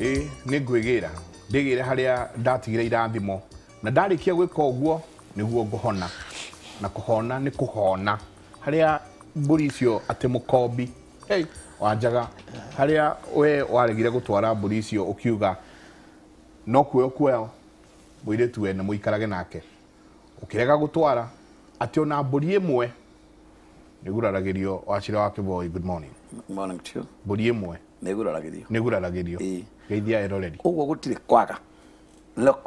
ä nä ngwä gä ra harä a ndatigire irathimo na ndarä kia gwä ka å guo nä guo ngå hona na kå hona nä kå hona harä a mbå ri icio atä må kombi hey, wanjaga harä a we waregire gå twara mbå ri icio å kiuga no kuoyo kuoyo må irä tu wene må ikarage nake å kä rega gå twara atä ona mbå ri ä mwe nä guraragä rio wacira wa kä boi mbå ri ä mwe niguraragirio niguraragirio geithia eroreri uguo gutire kwaga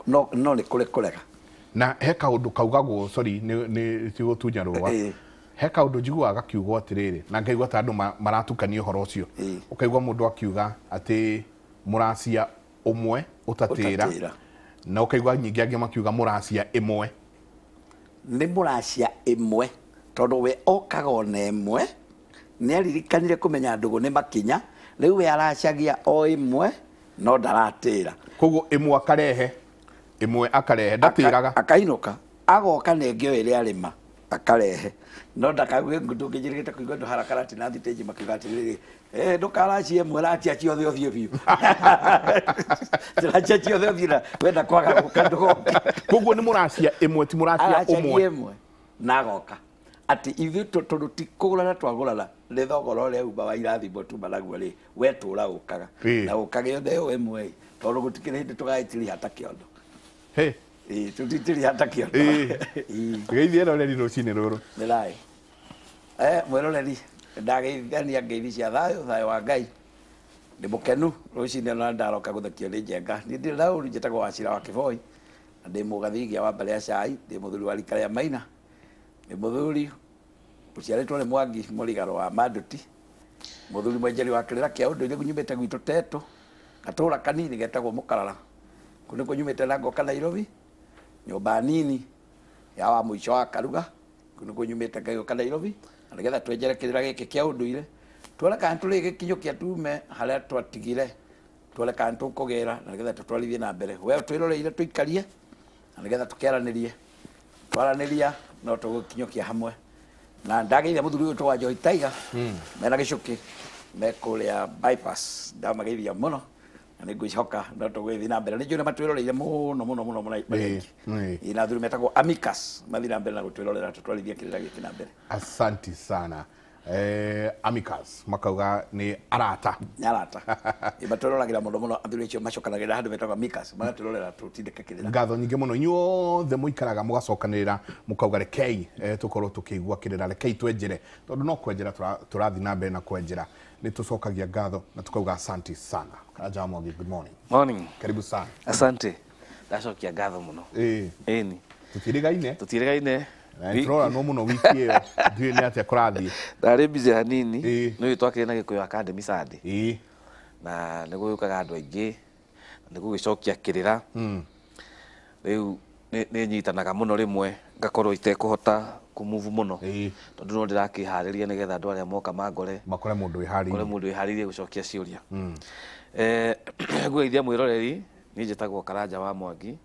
no no ni kure kurega na he kaundu kaugagwo sorry ni ni tigutunya rũa he kaundu njiguaga kiugo atiriri na ngaigua ta andu maratukania uhoro ucio ukaigua mundu akiuga ati muracia umwe utatira na ukaigua nyingi angi makiuga muracia imwe ni muracia imwe tondu we okaga ona imwe ni aririkanire kumenya ndugu ni makinya rä u we aracagia o ä mwe no ndaratä ra koguo ä mwe akarehe ä mwe akarehe ndatä raga akainåka agoka nenge ä rä arä ma akarehe no ndakague ndångänjä te kuigua andå harakarati na thitänji makiuga atä rä rä ndå karacie mwe ratia ciothe å thiä biå racia ciothe na wenda kwaga gå ka ndå goka koguo nä må racia ä ti må racia å mwe na agoka ati ithu tondå tikågårana na nä thogora å rä a uma wa bo tu naguo rä we tura ukaga na ukage yothe othe å ä tondå hindi tugaitiri rä hä ndä tå gagätiri hata kä ondo tå titiri hata kä ondo geithie roreri rå cinä rå rå nä raä mwäroreri ngeithi cia thayo thayo wa ngai ni må rucine na ndaroka gå thakio nä njenga nä ndä raå njätagwo wacira wa kĩboi na ndä må wa mbare ya cai ndi må wa rika ya maina muthuri muciaretwo nä mwangi må rä garo wa maduti må thuri mwenjeri wa kä rä ra kä a å ndå ire kanini getagwo må karara kå nä kå nyumä te nangoka nairobi nyå nini ya wa må ico wa karuga kå nä kå nyumä te ngagäåka nairobi na nä getha twenjere kä rä ra gä kä kä a å ndå kia tume harä a twatigire tworekana tå kå gä ra na nä getha tå na mbere we twä roreire tå ikarie na nä getha tå kä aranä rie no tugåkinyokia hamwe na ya muthuri to wa Joy Tiger hmm. mena gicuki mekuria bypass ya muno na nä ngwihoka no tågäthi na mbere nä njå nä matwä roreire må no må no no na thuri metagwo amicus mathiä na mbere na gå twä rorera tå twarithia kä rä ra gä kä na mbere asanti sana eh, amikas makauga ni arata nä arata iba ra la no må no athuri macho macokanagä ra handå metagwo amikas magatwärorera tå la tutide ra ngatho nyingä må nyo the må ikaraga må gacokanä rä ra må kauga rekei tå korwo tå kä igua kä rä ra twenjere tondå no kwenjera tå rathiä na mbere na kwenjera nä tå cokagia ngatho na tukauga asanti sana karajamogi good morning morning karibu sana asante ndacokia ngatho må eh ä ni tå tiä rä gaine nä no muno wiki yo ndiä ni atä kurathi kå rathiä narä hanini nä wä twakire na gikuyo academy yå eh na nä gå yå kaga andå aingä nä gå gä cokia kä hmm. nyitanaga muno rimwe rä mwe ngakorwo itekå hota muno muvu må no tondå no ndä rakä getha andå arä moka mangore makore må ndå wä harä irie gucokia ciuria mm eh ngugeithia mwä roreri niä njätagwo karanja wa mwangi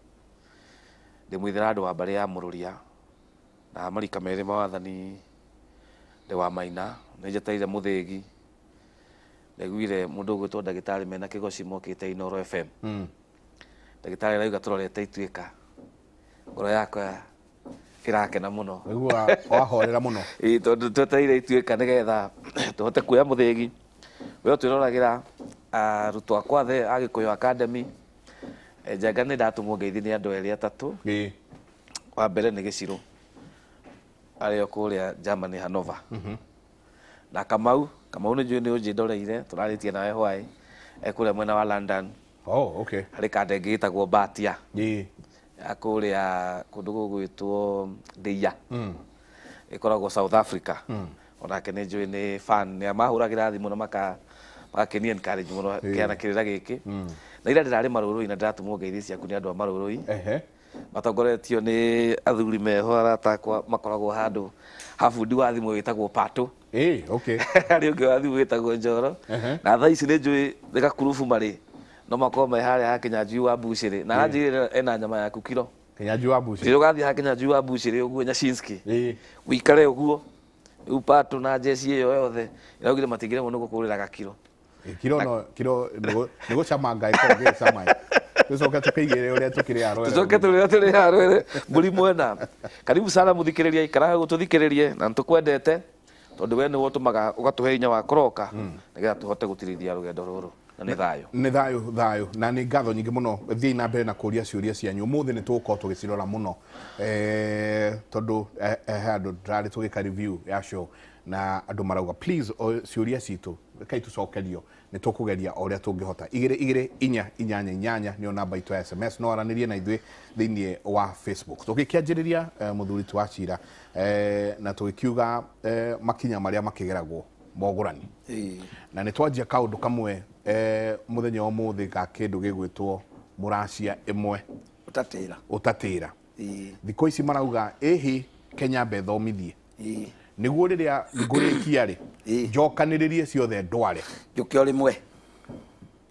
ndimwithira mwithä wa mbarä ya mururia mm na marika merä mawathani ndä wa maina nä njetereire må thä gi ndaiguire må ndå å gwä two ndagä tarä mena kä goci mokä te inoro fm hmm. ndagä tarä raiga tå rorete ituä ka ngoro yakwa rakena muno igua wahorera muno ituä ka nä getha tå hote kuoya muthigi wio twiroragira arutwo akwa the a gikuyu academy eh, njanga ni ndatumwo ngeithi ni andå eri atatå wa mbere gä cirå aliyokuria Germany Hanover mm -hmm. na Kamau Kamau nä njå nä å njä ndoreire tå rarä tie nawe hwaä ekå rä a mwena wa London oh, okay. harä kandenge gä tagwo batia akå rä a kå ndå gå gwä two ndäia ä mm. koragwo South Africa mm. onake nä njå nä fan nä mahå ragä ra thimå na maka magakenia encourage må no kä ana kä rä ra gä kä mm. na ira ndä rarä marå rå i na ndä ratumwo ngeithi ciaku nä andå a marå rå i matongoretio nä athuri meho aratakwa makoragwo handå habundi wa thimå wä tagwo patå harä å ngä wa thimå wä tagwo njoro na tha ici nä njå ä gakurubu marä no makorwo me harä ha kinyanjui wa mbucä na aranjä rä ena nyama yaku kiro kinyanjui wa mbucä rä å gathiä ha kinyanjui wa mbucä rä å guo nyashinski wä ikare å guo rä u patå na njeci ä yo yothe ä raugire matingä remwo nä gå kå rä raga kiro kiro no kiro gå camanga ä korwo kä igä å rä a karibu sana må ikara rä ria tå thikä rä rie na nä tå we nä wotå maga å gatå hinya wa koroka hmm. nä getha tå hote gå tirithia gendo rå nä thayå nä thayå na nä ngatho nyingä må no thiä na mbere na kå ria ciå ria cianyu må thä nä tå gå tå gä cirora må no ee, tondå he andå ndärarä tå gä ka ya na andå marauga ciå ria citå kai cokerio nä tå kå geria o rä a tå ngä hota igä rä igä rä inya inyanya inyanya nä o itå ya sms no aranä rie na ithuä thä inä wa facebook tå gä anjä rä ria eh, må thuri tu wa cira eh, na tå gä kiuga eh, makinya marä a makä geragwo mogurani na nä twanjia kaå kamwe må thenya å må thä ga kä ndå gä gwä two må racia ä mwe å tatä ra thikå ici marauga ä hä kenya mbethomithie niguo riria ngurikia ri njokaniririe ciothe ndware njuke rimwe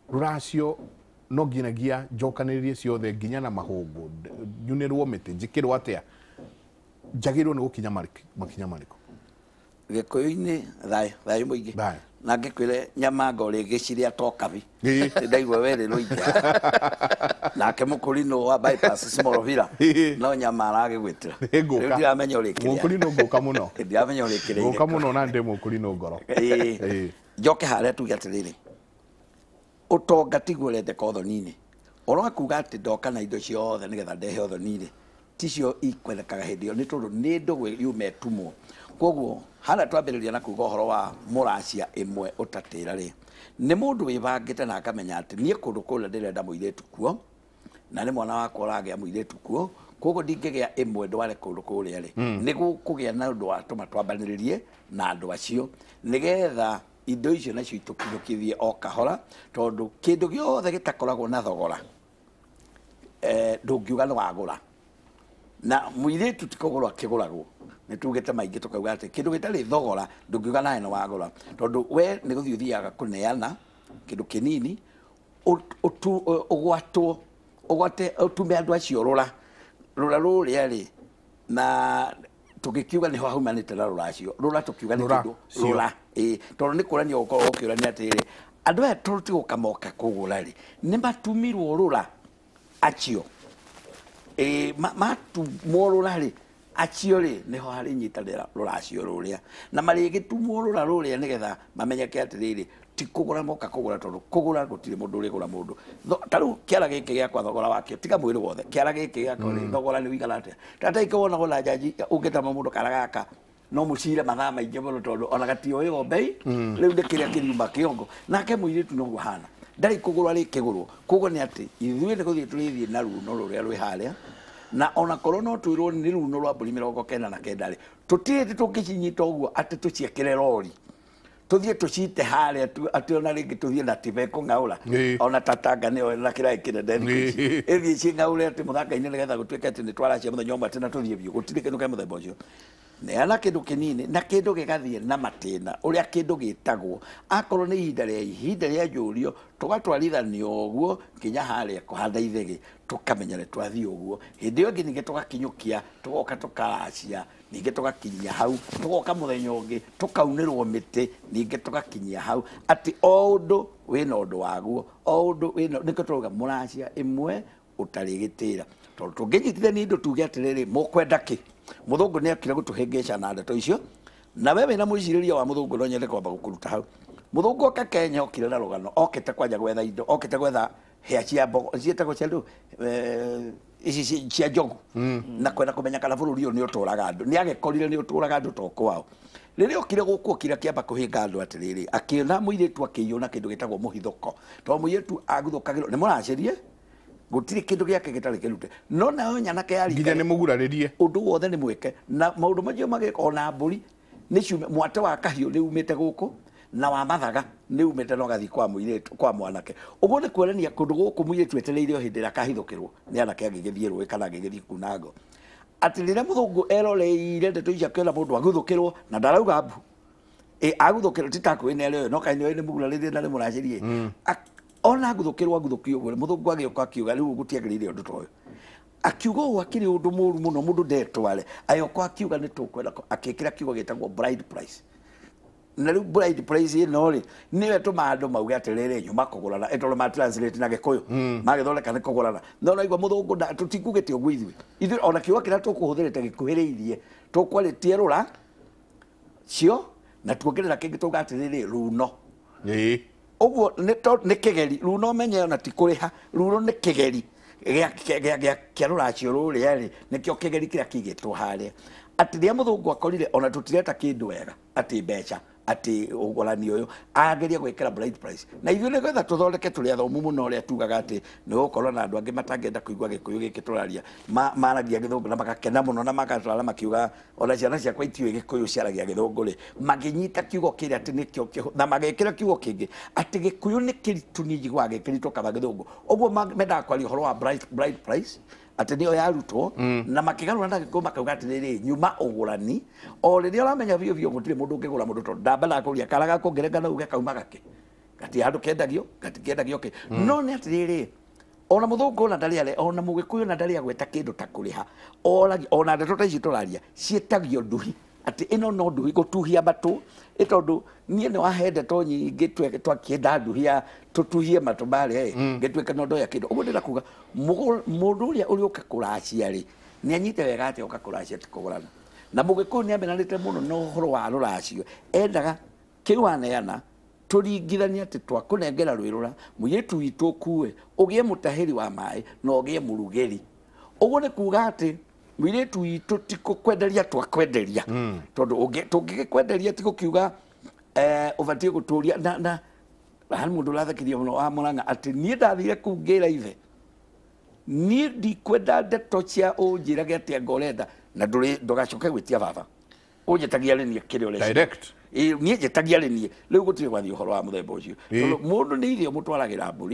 ruracio no nginyagia njokaniririe ciothe nginya na mahungu nyunirwo miti njikirwo atia njagirwo ni gukinya makinya mariko gikuyu-inĩ thayũ thayũ na ngikwire nyamanga uri gicire atokabi ndaigua were roigua nake mukurino wa bypass simorovira no nyamara agigwitira nguka ndiramenya uri kiria mukurino nguka muno ndiramenya uri kiria nguka muno na ndi mukurino ngoro njoke hare tuge atiriri utonga tiguo rete kothoni-ini oro akuga atä ndoka na indo ciothe nä getha ndehe othoni-rä ticio ikwendekaga hä ndä ä yo nä tondå nä ndå yå koguo hana twambĩrĩria na kuuga horo wa muracia imwe utatira ri ni mundu wibangite na akamenya ati nie kũndũ kũrĩa ndĩrenda muiretu kuo na ni mwana wakwa ũragĩa muiretu kuo koguo ndingĩgĩa imwe ndware kũndũ kũrĩa rĩ hmm. nĩ gũkũgĩa na wa tuma twambanĩrĩrie na andũ acio nĩgetha indo icio nacio itũkinyũkithie o kahora tondu kindu gĩothe gitakoragwo na thogora eh, ndũngiuga ni wagura na muiretu ti kũgũrwo akĩgũragwo nä tuge te maingä tå kauga atä kä ndå gä tarä thogora ndå ngä uga nawe nä wagora tondå we nä gå thiä å thiaga kå neana kä ndå kä nini å gwatwo å gwate å tume andå acio rå ra rå ra rå rä a rä na tå gä kiuga nä hohaumanä te na ruracio rura tukiuga ni kindu rura eh tondu ni kurania gukorwo ukiurania atiri andu aya tondu ti gå kugura ri ni matumirwo rura acio eh matumwo rura ri acio rä nä ho harä nyitanä ra rå racio rå rä a na marä gä tumwo rå ra rå rä a nä getha mamenyeke atä rä rä ti kå gå ra moka kå gå ra tondå kå gå ra gå tirä må ndå å rä gå ra må ndå ta rä u kä ara gä kä gäakwa thogora wake tiga mwä rä wothe kä ara gä kä gäakwa rä mm. thogora nä wigana atä tataikä wonagwo na njanji å ngä tama må ndå karagaka no må cire mathaa maingä må mm. no tondå ona gatio ä ombei rä u nä kä rä a kä riuma kä ongo nake må irä tu noguo hana ndarä kå gå rwo arä kä gå rwo koguo nä atä ithuä nä gå thiä tå rä thiä na runo rå rä a rwä harä a na ona korwo no ni ru no rwa mburi mä rongo na kenda ri tå tirä tå ngä cinyita å guo atä rori tuthie tucite tå atu harä ona rä ngä na tibe ng'aå ra ona tatanga nä ona kira ikire den nendeä thiä ciä ng'aå re atä må thanga-inä nä getha gå tuä ke atä nä twaracia må thenya å matä na tå thiä biå gå tirä na kindu ndå na matina na å gitagwo a kä ndå gä tagwo akorwo nä ihinda rä a ihinda rä a njå rio tå gatwarithanio å guo tukamenya nä twathi uguo guo yo ngä ningä tågakinyå kia tå goka tå karacia hau tugoka goka må tukaunirwo miti ninge tå kaunä hau ati o å ndå wä waguo o å ndå nä kä muracia imwe må racia tungenyitithe ni å tuge atä rä rä må kwenda kä må thå akire gå na ndeto icio nawe wä na mwä wa muthungu no nyende kwamba gukuruta hau muthungu thå oka kenya okire na rå gano kwanja gwetha indo okite te gwetha hea cia mbogo cietagwo cia andu ici cia njogu mm. na kwenda kumenya kana bururi uyu ni uturaga andu ni agekorire ni uturaga andu to kwao riria okire guku okire kiamba kuhinga andu atiriri akiona muiritu akiiyuna kindu gitagwo muhithoko to muiritu aguthukagirwo ni muracerie gutire kindu giake gitari kirute no nayo nyanake yari nginya ni muguraririe undu wothe ni mweke na maundu macio mageka ona mburi ni mwate wa kahiu ni umite guku na wa mathaga nä umä no gathiä kwa mũirĩtu kwa mwanake å guo nä kuonania kå ndå gå kå mũirä tu etereire o hä ndä ä rä a kahithå kä rwo nä anake agä gä thiä rå kana agä gä thiä kuna ngo atä rä rä a må thå ngå eroreire ndeto icio akĩona må ndå agå thå na ndarauga mbu ä agå thå kä rwo titakå ä nere å yå no kainä nä må gura rä rä na rä må racä rie hmm. ona agå thå kä rwo agå thå kio guo må thå ngå agä oka akiuga rä u gå tiagä rä ire å ndå ta å yå akiuga å akirä å ndå må ru må no må ndå ndetware agä akiuga nä tå kwenda akä kä ra kiugo gä tagwo na rä u mbå raithä price ä no rä nä we tå ma andå mauge atä rä rä nyuma kå gårana ä tondå matranslate na gä kå yå magä thondeka nä kå gårana no naigua må thångå tå tikugä te å guo ithuä ithuä ona kä ua kä rä a tå kå hå thä rä te gä kuhä rä irie tå kwarä tie rå ra cio na tuongä rä ra kä ngä tå gatä rä rä runo å guo nä kä geri runo menye ona ti kå rä ha runo nä kä geri kä rå racio rå rä a rä nä kä o kä geri kä rä a kä igä two harä a atä rä a må thå ngå akorire ona tå tireta kä ndå wega atä mbeca atä å gorani å yå ageria gwä bright price na ithu nä getha tå thondeke tå rä athomu må no å rä a tugaga atä nä gå korwo na andå angä matangenda kå gikuyu gä kå yå gä kä tå raria maragia gä thå na magakena må no na makatwara makiuga ona ciana ciakwa itiwe gä kå yå ciaragia gä thå ngå rä kiugo kä ati atä na magä ra kiugo kä ngä atä gä kå yå nä kä kaba gä thå ngå å guo mendaga kwaria å horo wa atä nä yo yarutwo mm. na makägarå na gä makauga atä rä nyuma å gå rani o rä rä a å ramenya biå biå gå tirä må ndå ngä gå ra må ndå ndambaraga ria karaga kå ngerenga uge kauma gake gati handå kendagio gati kendagio kä mm. no nä atä rä rä ona må thångå na ndarä are ona må gä kå yå na ndarä agweta kä ndå ta kå rä ha ona ndeto ta ici tå raria nduhi ati ino no no gå tuhia matå ä tondå niä nä wahende ndeto nyingä twakienda nduhia tå tuhie matå marä mm. ngä tuä kana ndoya kä ndå å guo ndä na må ndå å rä a å rä å ka kå racia rä nä anyite wega atä oka kå racia na må gä kå nä amenanä te må no na å horo wa rå racio endaga kä u aneana tå ringithania atä twakå nengera rwä rå ra må irä tu kue å gä e må tahä ri wa maä na å gä e må rugä ri å guo nä kuga atä tu ito tiko kå tuwa twakwenderia mm. tondå tå togeke gä kwenderia kiuga eh, ufatiko kutulia na na hali må ndå å rathekäria må no ati må ranga atä niä ndathire kå u ngä ra ithe niä ndikwenda na dole gacoke gwä tia ya å Oje tagia rä niä kä olesi. Direct. E, njä tagia rä niä rä u gå tirä gwathiä å horo wa må themba å cio må ndå nä irio må twaragä ra mbå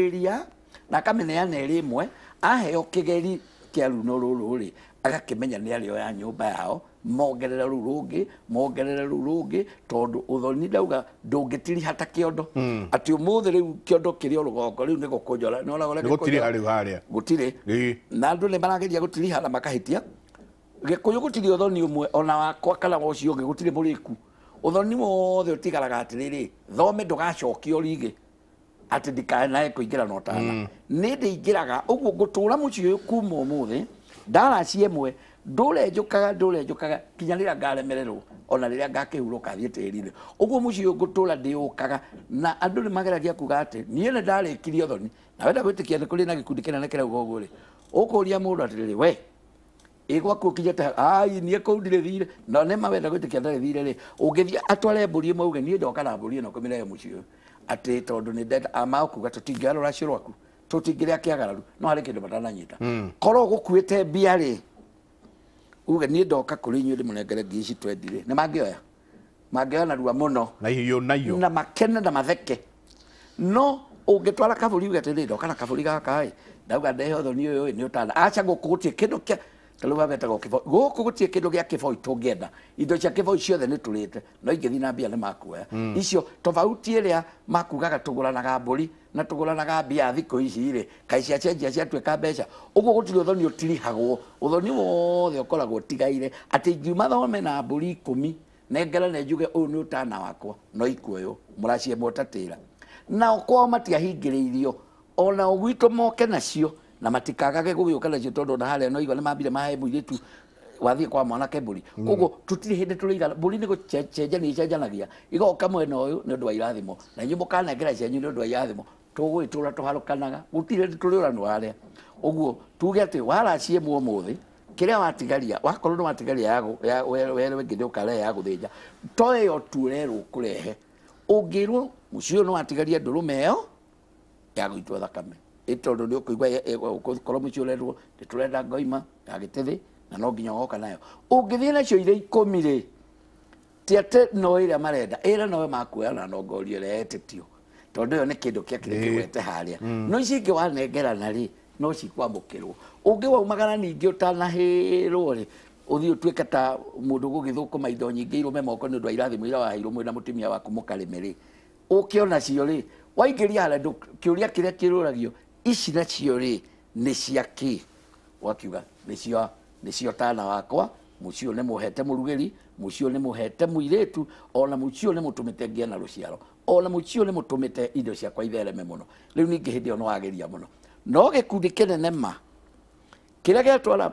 ria na akameneana mwe aheo kä geri kä no rå rå rä agakĩmenya nä arä o ya nyå mba yao mongerera rå rå ngä mongerera rå rå ngä tondå å thoni ndauga ndå ngä tirihata kä ondo hmm. atä å må thä rä u kä ondo kä rä o rå gongo rä u nä gå kå njora gå tirä na andå nä marageria gå tiriha na makahä tia gä kå gå å thoni å mwe ona wakwa kana wo å cio å ngä gå tirä må rä ku å thoni wothe å tigaraga atä rä rä thome ndå gacokia rigä ati ndikanae kå ingä ra na tana mm. nä ndä ingä raga å guo ngå tå ra må ciå kuma å må thä ndaraci ĩmwe ndũrenjũkaga ndũrenjũkaga kinya rĩrĩa ngaremererwo ona rĩrĩa ngakĩhurwo kathiĩ tĩri-inĩ ũguo mũciĩ ngũtũra ndĩũkaga na andũ nĩ mageragia kuga atĩ niĩ nĩ ndarĩkirie thoni na wenda gwĩtĩkia nĩ kũrĩ na gĩkundi kĩnene kĩrauga ũguo rĩ ũkũria mũndũ atĩrĩrĩ we ĩgwakuo kinyĩte ai niĩ kũu ndirĩ thire no nĩ ma wenda gwĩtĩkia ndarĩ thire rĩ ũngĩthiĩ atware mbũri ĩmwe uge niĩ ndoka no mbũri ĩno kũmĩrehe mũciĩ ũyũ atä tondå nä ama å kuga tå tingäarå ra cio rwaku tå tingä rä a kä agararu no harä kä ndå matananyita hmm. koro gå kuä te mbia rä uge niä ndoka kå rä inyuä ndä må nengere ngiri ici twendirä nä mangä oya mangä oya narua må no na makene na matheke no å ngä twara kabå ri uge atä doka na kabå ri gakaä ndauga ndehe å thoni å ni utana nä å kindu aca kå gå tiä kä ndå karuga getagwo kĩboi gũkũ gũtirĩ kĩndũ gĩa kĩboi tũngĩenda indo cia kĩboi ciothe nĩ tũrĩte no ingĩthiĩ na mbia nĩ makuoya mm. icio tofauti ĩrĩa makugaga tũgũranaga mbũri na tũgũranaga mbia thikũ ici rĩ kaĩ ciacenjia ciatuĩka mbeca ũguo gũtirĩ ũthoni ũtirihagwo ũthoni wothe ũkoragwo ũtigaire atĩ ingiuma thome na mbũri ikũmi nengerane njuge ũyũ nĩ ũtana wakwa no ikuoywo mũraciemwo ta tĩra nao kwao matiahingĩrĩirio ona ũgwitũ moke nacio na matikagage gugikana citondo na haria no igwa ni mambire mahe muiritu eh, wathiä kwa mwanake mbå ri mm. koguo tũtirä hä ndä tå rä igana mbå ri nä gå cenjania icenjanagia igoka mwena å yå nä å ndå wa irathimo na inyuä må kanengera cianyu nä å ndå wa irathimo tågå ä tå ra tå harå kanaga gå tirä ndä tå rä å ranu warä a å guo tuge atä waracie muo må thä kä rä a watigaria wakorwo nä watigaria werwo ngä nä å karehe ya gå thä nja to ä yo tu rerwo kå rehe å ngä rwo må ciå nä watigaria ndå rå meo ya gå itwo thakame tondu ni ukigwa korwo mucio urerwo ni turenda ngoima ya gitithi na no nginya goka nayo ungithie nacio iria ikumi ri ti ati no iria marenda ira nowe makuoyana na ngori ĩrĩa etĩtio tondũ ni kindu kia kĩakĩrĩ kĩgwete haria mm. no icio ingĩ wanengerana ri no cikwamũkĩrwo ũngĩ waumagana ningĩ ũtanahĩrwo rĩ ũthiĩ ũtuĩke ta mũndũ gũgĩthũkũma indo nyingĩ irũme moko nĩ ũndũ wa irathimo ira waheirwo mwĩna mũtumia waku mũkarĩme rĩ ũke ona cio waingiria waingĩria ndu kiuria kĩrĩa kiruragio ici na chiori nä siaki wakiuga nä cio nä cio tana wakwa mucio nä må hete må rugä ri mucio nä må hete må tu ona mucio nä må tå mä te na ruciaro ona mucio nä må tå mä te indo ciakwa ithereme må no rä u ningä hä ndä ä wageria må no no gä ne kä ma kira rä a gä atwara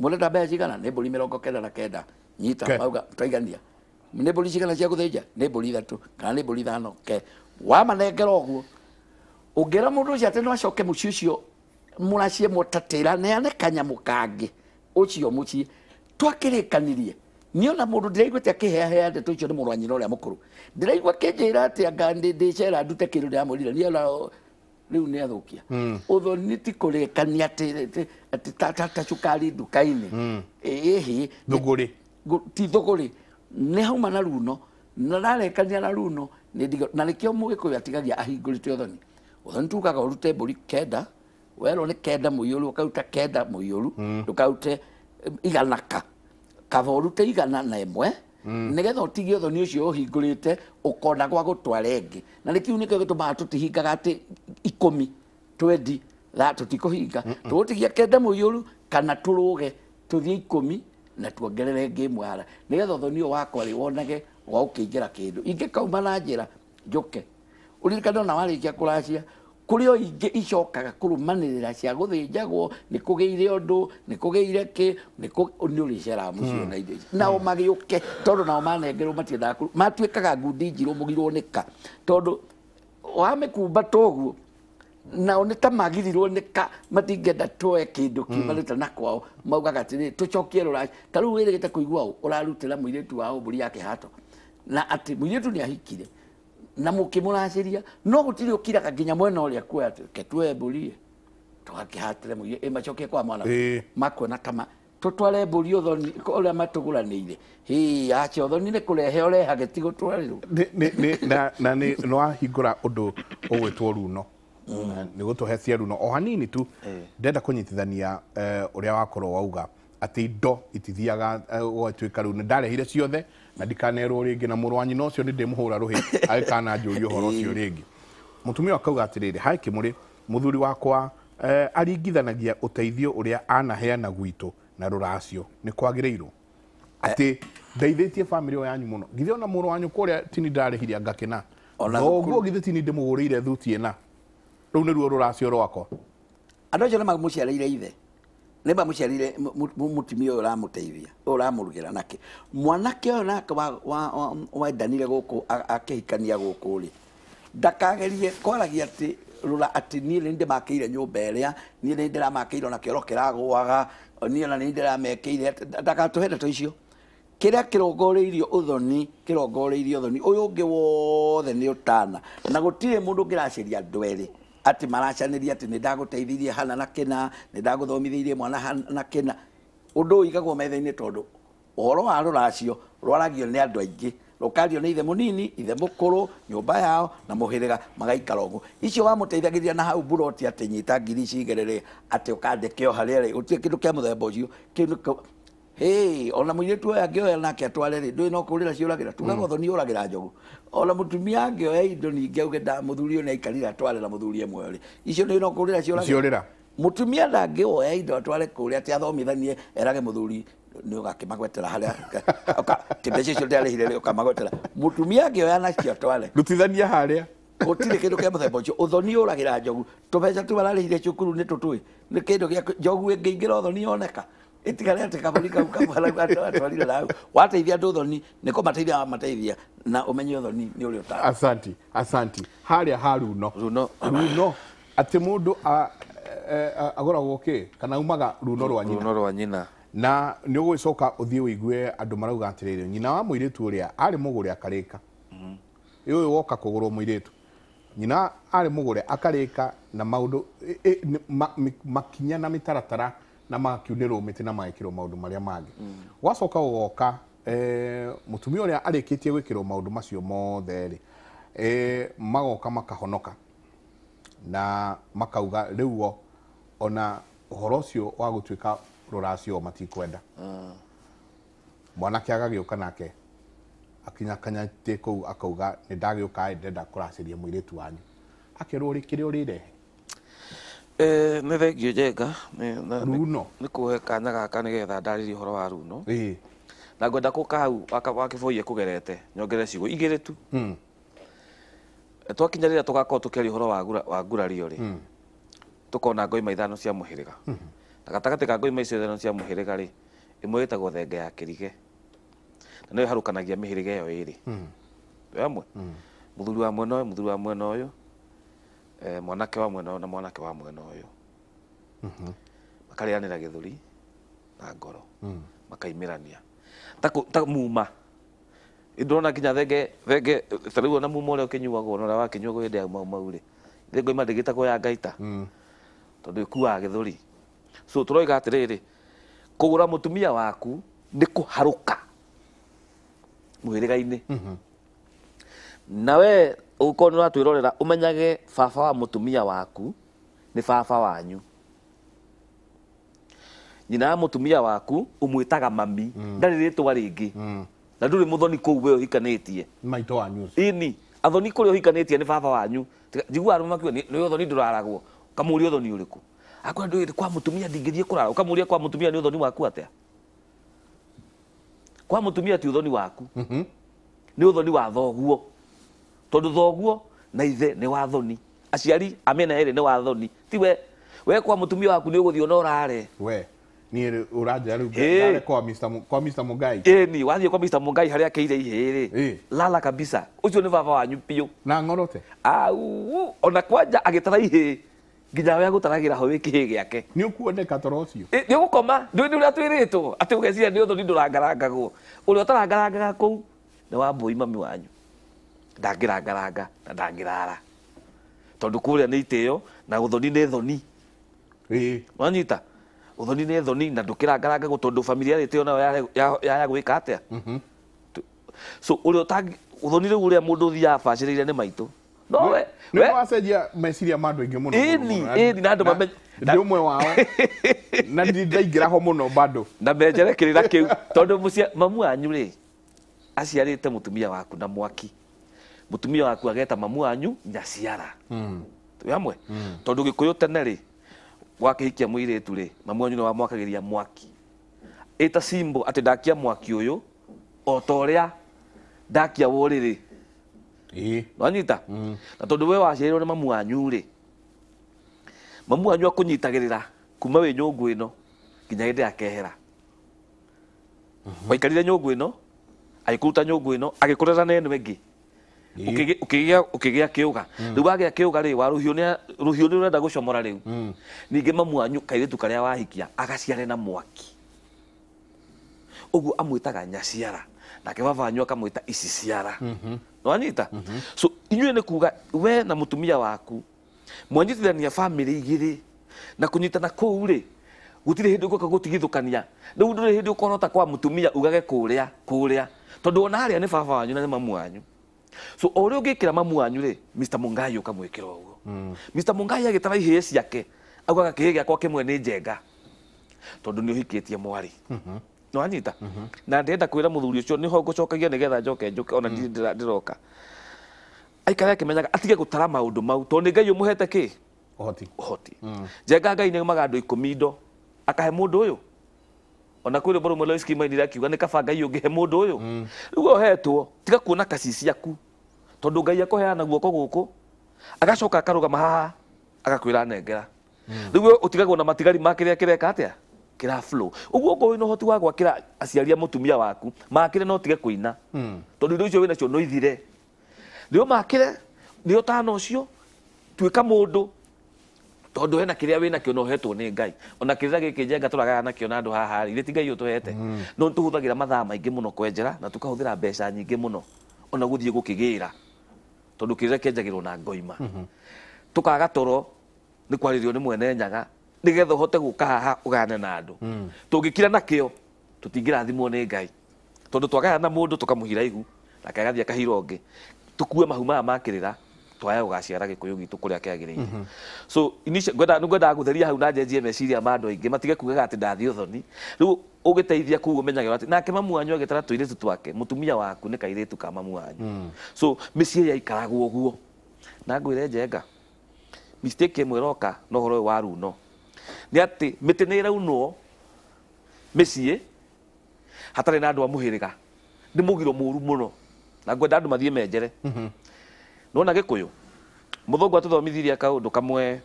må renda mbeca cigana nä mbå ri kenda na kenda nyita mauga twaigania ne mbå ri cigana cia gå ne nja nä mbå kana nä mbå thano ke wa å guo ungira mundu ucio ati no acoke muci ucio muracie mutatira neane kanyamu kangi ucio muci twakirikanirie niä ona må ndå ndä raigua atä akä tå icio nä må rwa nyina å rä a må kå rå ndä raigua kä njä ra atä anga ndä cera ndute kä rå ndä ramå rire niona rä u nä athå kia å hmm. tho nä ti kå rä kania cukari nduka-inä ähä hmm. ti thå gå rä nä hauma na runo na rarekania na runo na rä kä o atigagia ahingå rä uthonitukaga urute mburi kenda werwo nä kenda må yå ru å karuta kenda må yå ru ndå mm. karute eh, igana rute igana na ĩmwe mm. nä getha å tigie å thoni å cio å hingå rä å kona gwa gå twara ngä na nä kä u nä kä gä maga tå tihingaga atä ikå mi twendi tå tikå hinga tå gå kenda må ru kana tå rå ge tå thiä ikå mi na tuongerere ngä mwara nä getha å thoni å wakwa rä wonage gwa å kä ingä ra kä ingä kauma na njä ra njå ke uririkane ona warĩkia kũracia kuri o ingä icokaga kå rũmanä rä ra cia gå thä njagwo nä kå gä ire å ndå nä gä ire na indo nao magä å ke nao manengerwo matiendaga matuä kaga ngundi njirå må girwo nä ka tondå wamä kumba toguo nao nä ta magirirwo nä ka matingenda toe kä ndå hmm. na kwao maugaga atä rä tå ta rä u wä rä gä wao mbå yake hato na atä må irä tu nä ahikire na ria no å kiraga nginya mwena ũrĩa kuoya atĩ ketue mbũri tũgakĩhatĩre mũiye ĩ macokie kwa mwana makuona kama tutware mbũri ũthoni ũrĩa matũgũranĩire hĩ acio ũthoni nĩ kũrehe ũrehage ti gũtwarĩrwo na ndå å gwä two runo gå tå cia runo o hanini tu ndenda rä a eh, wakorwo wauga atä indo itithiaga eh, gwatuä rä u nä ndarehire ciothe na ndikanerwo rä ngä na må rå wa å cio nä ndä må hå ra rå hä agä kana njå ria å horo å cio rä ngä må tumia akauga atä rä rä harä kä må rä må thuri wakwa eh, aringithanagia å teithio å rä a anaheana gwitå na rå racio nä kwagä rä irwo atä eh. ndeithätie bamä rä ä yanyu må no githä ona må rå wanyå kå rä a tini ndärehire ngakena oguo githä tini ndä må gå rä ire thuti na rä u nä ruo rå racio rwakwa andå acio nä mamå ciareire ithe nä muciarire mutimio å ramuteithia å murugira nake mwanake å nake wa wa danile goko gå goko ri ndakagerie kwaragia atä rora atä ni nä ndä makä ire nyå mba ä rä a niä nä ndä ona kä oro kä ragåaga niä ona nä ndä ramekä ire ndagatå he icio kä rä a kä irio å thoni kä irio thoni å yå å ngä wothe nä å tana na gå tirä må ndå ngä andå erä atä maracanäria atä nä ndagåteithirie hana na kena nä irie mwana na na å ndå å igagwo metha tondå å horo wa rå racio rwaragio nä andå aingä kario nä ithe må nini ithe må kå rå nyå yao na må hä rä ga magaikara å guo icio wamå teithagä ria na hau buroti atä nyita ngiri cigerere atä å kandä ke o harä arä å tiä kä ndå kä a må themba å cio hey, ona muiretu oya ngioya nake atware ri ndui no kurira ciuragira tugagwo mm. thoni uragira njogu ona mutumia ngioya indo ningi auge nda muthuri ona ikarira atware na muthuri mwe ri icio ndui no kurira ciuragira mutumia ndangioya indo atware kuria ati athomithanie erage muthuri nä å gakämagwetera harä a mbeca icio ndärä hire å mutumia angä oya nacio tware rutithania harä a gå tirä kä ndå kä a må themba å cio å thoni å ragä ra njogu tå mbeca tu mararä hire cukuru nä tå twä nä kä ndå gä njogu ä ngä ingä ra å thoni yoneka itikaria tikamunika ukamwara watu atwarire lao wata ithia thoni niko mateithia mateithia na umenye thoni ni uri uta asanti asanti hali haruno runo uno ati mundu a e, agora ki kana umaga runo rwa nyina runo rwa nyina na nä å gå gä coka å thiä å igue andå marauga atä rä rä nyina wa må irä tu å rä a arä må gå re akarä ka å yå woka kå gå rwo må irä tu nyina arä må gå re akarä ka na maå ndå makinya na mä taratara na makiunä mä tä na magä kä rwo maå ndå marä a mangä gwacoka gå goka eh, må tumia å rä a arä kä tie gwä kä rwo maå ndå macio motherä eh, magoka makahonoka na makauga rä ona å horo å cio wa gå tuä ka rå racio matikwenda mwanake agagä å ka nake akinyakanyate kå akauga nä ndagä å ka ndenda kå racä ria må tu wanyu akerwo rä kä rä rehe nä thengio njenga nä kåhe kanya gaka nä getha ndarä ria å horo wa runo na ngwenda kå kahau wakä boie kå gerete nyongere cigo igä rä tu hmm. twakinya rä rä a tå gakorwo tå å horo wa ngurario rä hmm. tå kona ngoima ithano cia må hä rä ga hmm. na gatagatä ka ngoima icio ithano cia må hä rä ga rä ä mwe ä tagwo thenge ya kä rige na nä harå kanagia mä hä rä ga ä yo ä rä amwe må thuri wa mwena å yå må thuri wa mwena å yå eh, mwanake wa mwena na mwanake wa mwena uyu mhm. makareanira mm -hmm. githuri na ngoro mm. makaimirania ta muma ndurona nginya thenge thenge tariu ona muma uria go na uria wakinyuagwo hindi ya mau mau ri thengo ima ndingitagwo ya ngaita mm. tondu kuwa githuri so turoiga atiriri kugura mutumia waku ni kuharuka mwirigaini mm -hmm. nawe ukorwo nä ũratwĩrorera umenyage baba wa mutumia waku ni baba wanyu nyina ya mutumia waku umwitaga mami mm. ndarĩ rĩtwa rĩngĩ mm. na ndũrĩ mũthoni kũu we ũhikanĩtie maitũ wanyu ini athoni kũrĩa ũhikanĩtie nĩ baba wanyu njiguaga arũme makiuga nĩ ũthoni ndũraragwo kamũria ũthoni ũrĩkũ akwä ndå kwa mũtumia ndingĩthiĩ kũrara ũkamũria kwa mũtumia nĩ ũthoni waku atĩa kwa mũtumia ti thoni waku mhm. nĩ ũthoni wa thoguo tondu thoguo na ithe ni wathoni aciari amena ere ni wathoni tiwe we kwa mutumia waku ni uguthio no rare we ni uraja uranjira riu kwa Mr kwa Mr mugai e ni wathi kwa Mr Mungai haria akeire ihiri lala kabisa ucio ni baba wanyu piu na ngorote au ona kwaja agitara ihiri nginya we agutaragira ho wiki giake ni ukuoneka toro ucio eh ni ukoma ndu ni uria twiritwo ati ugeciria ni uthoni ndurangarangagwo uria utarangarangaga kou ni wambui mami wanyu ndangirangaraga na ndangirara tondu kuria ni itio na uthoni ni thoni ee wanyita uthoni ni thoni na ndukirangaraga gå tondå familia itio na ya ya gwika atä a mm-hmm. so uri rä uthoni rä uri mundu thia a ni maitu no we bacä rä ire nä maitå nowe wacenjia meciria ma andå aingä må mwe wao na ndaingä raho ho muno bado na menjerekä rä ra kä u tondå mamu wanyu rä aciarä te waku na mwaki mutumia waku ageta mamu wanyu nyaciara mm. twi hamwe mm. tondu gikuyu tene ri wakihikia tu ri mamu wanyu wamwakagä ria mwaki ä simbo atä ndakia mwaki uyu o ta a ndakia wo rä rä mm. na tondu we rwo nä mamu wanyu ri mamu wanyu ra kuma ngå nyungu ino nginya hindi akehera hmm. waikarire nyungu ino agikuruta nyungu ino agikurira na ä ingi ukigia a kä å ga hmm. rä u wagä a kä å ga rä wa rå hiå nä å renda gå comora rä u hmm. ningä mamuanyu wahikia agaciare na mwaki å amwitaga nyaciara nake babanyu akamwä ta ici ciara mhm. nwanyita mhm. so inyuä nä kuga we na mutumia waku mwanyitithania bamä rä igä rä na kå nyitana kå u rä gutirä hä ndä gåka gå tigithåkania korota kwa mutumia ugage kuria kuria tondu ona aria ni nä baba wanyu na ni mamwanyu so o rä å mamu wanyu rä mr mungai å kamwä kä ra mr mm. mungai agä tara ihä ciake augaga kä hä gä akwa kä mwe nä njenga tondå nä å hikä tie mwarä no anyita mm -hmm. na ndenda kwira muthuri ucio niho ngucokagia nigetha njoke njuke ona ndiri mm. ndiroka aikara akimenyaga atige gutara maundu mau to ni ngai umuhete ki uhoti uhoti mm. jenga ngai ni maga andu ikumi akahe mundu uyu ona kwä rä mborå mwe loiskimainire akiuga nä kaba ngai å ngä he må ndå å yå mm. rä u ohetwo tiga kuona kaci ciaku tondu ngai akuheana guoko guku agacoka akarugama haha agakwira nengera hmm. riu utigagwo na matigari ma kiria kireka atia kira flow uguo ngo wina hoti wa gwakira aciaria mutumia waku makire no tige kuina hmm. tondu ndu icio wina cio no ithire riu makire ni utana ucio tuika mundu tondu hena kiria wina kio no hetwo ni ngai ona kiria giki njenga turagaga nakio na andu haha rä ti ngai utuhete hmm. no tuhuthagira mathaa maingi muno kwenjera na tukahuthira mbeca nyingi muno ona guthie gukigira tondu kiria kienjagirwo na ngoima tukaga toro ni rio ni mwene nyaga hote gå guka haha ugane na andu hmm. tungikira nakio tutingirathimwo ni ngai tondu twagaya na mundu tukamuhira ihu nake agathia kahiro tå tukue mahu maya ra twaya gugaciara gikuyu gitu kuria kiagiriire hmm. so ngwendaga gutheria hau na njenjie meciria ma andu aingi matige kugaga ati ndathi uthoni riu ugiteithia kuu umenyaga ati nake mamu wanyu agitara tuiritu twake mutumia waku ni kairitu ka mamu wanyu hmm. so so ya yaikaragwo guo na ngwire jenga mistake imwe roka no horo wa runo ni ati mitinira uno iraunwo micie hatari na ndu amuhiriga ni mugiro muru muno na ngwenda ndu mathie menjere no mm-hmm. na nona gikuyu muthungu atuthomithirie kaundu kamwe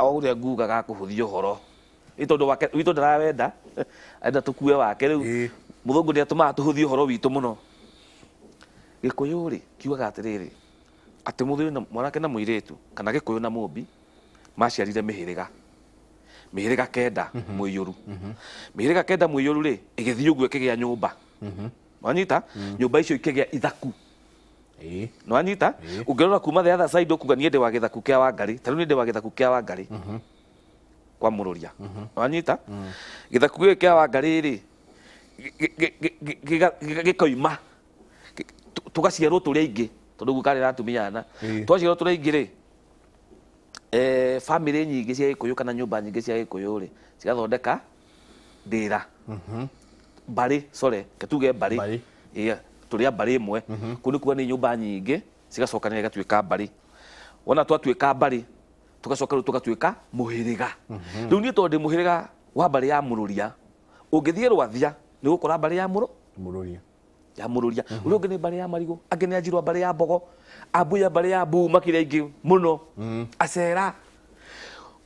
o uria nguga gakuhuthia horo tondu wake witå ndarawenda enda tå kue wake rä u må thå ngå nä atå maga tå hå thiä å horo witå må no gä kå yå rä kiugaga atä rä rä atä må thuri mwanake na mũirĩtu kana gä kå yå na må mbi maciarire mä hä rä ga mä hä rä ga kenda mwä mhm. yå ru mä mhm. hä rä ga kenda mwä yå ru rä ä gä thiä å guo ä kä gä a nyå mba mhm. nwanyita nyå mba icio ikä gä a ithaku nwanyita å ngä rora kuma the other kuga niä ndä wa gä thaku kä a wangarä tarä u nä ndä wa gä thaku kä a wangarä kwamururia mhm. wanyita mhm. githaku gä kä a wangarä rä gä koima tå gaciarwo tå rä a aingä tondå guo karä ratumia ana twaciarwo tå rä a aingä rä e, bamä rä nyingä cia gä kå yå kana nyå mba nyingä cia gä kå yå rä cigathondeka ndä ra mhm. mbarä core ketuge mbarä tå rä a mbarä ä mwe kå u nä kuga nä nyå mba nyingä cigacokanä rä gatuä ka mbarä wona twatuä ka mbarä tugacoka rä u tugatuä ka ni hä rä må hä rä ga wa mbarä ya må rå ria å ngä thiä rwathia nä gå kora mbarä ya må rå ya må rå ria å mhm. rä a å ngä nä mbarä ya marigå angä nä anjirwa mbarä ya mbogo ambuya mbarä ya mbuu makä ingä må no mhm. acera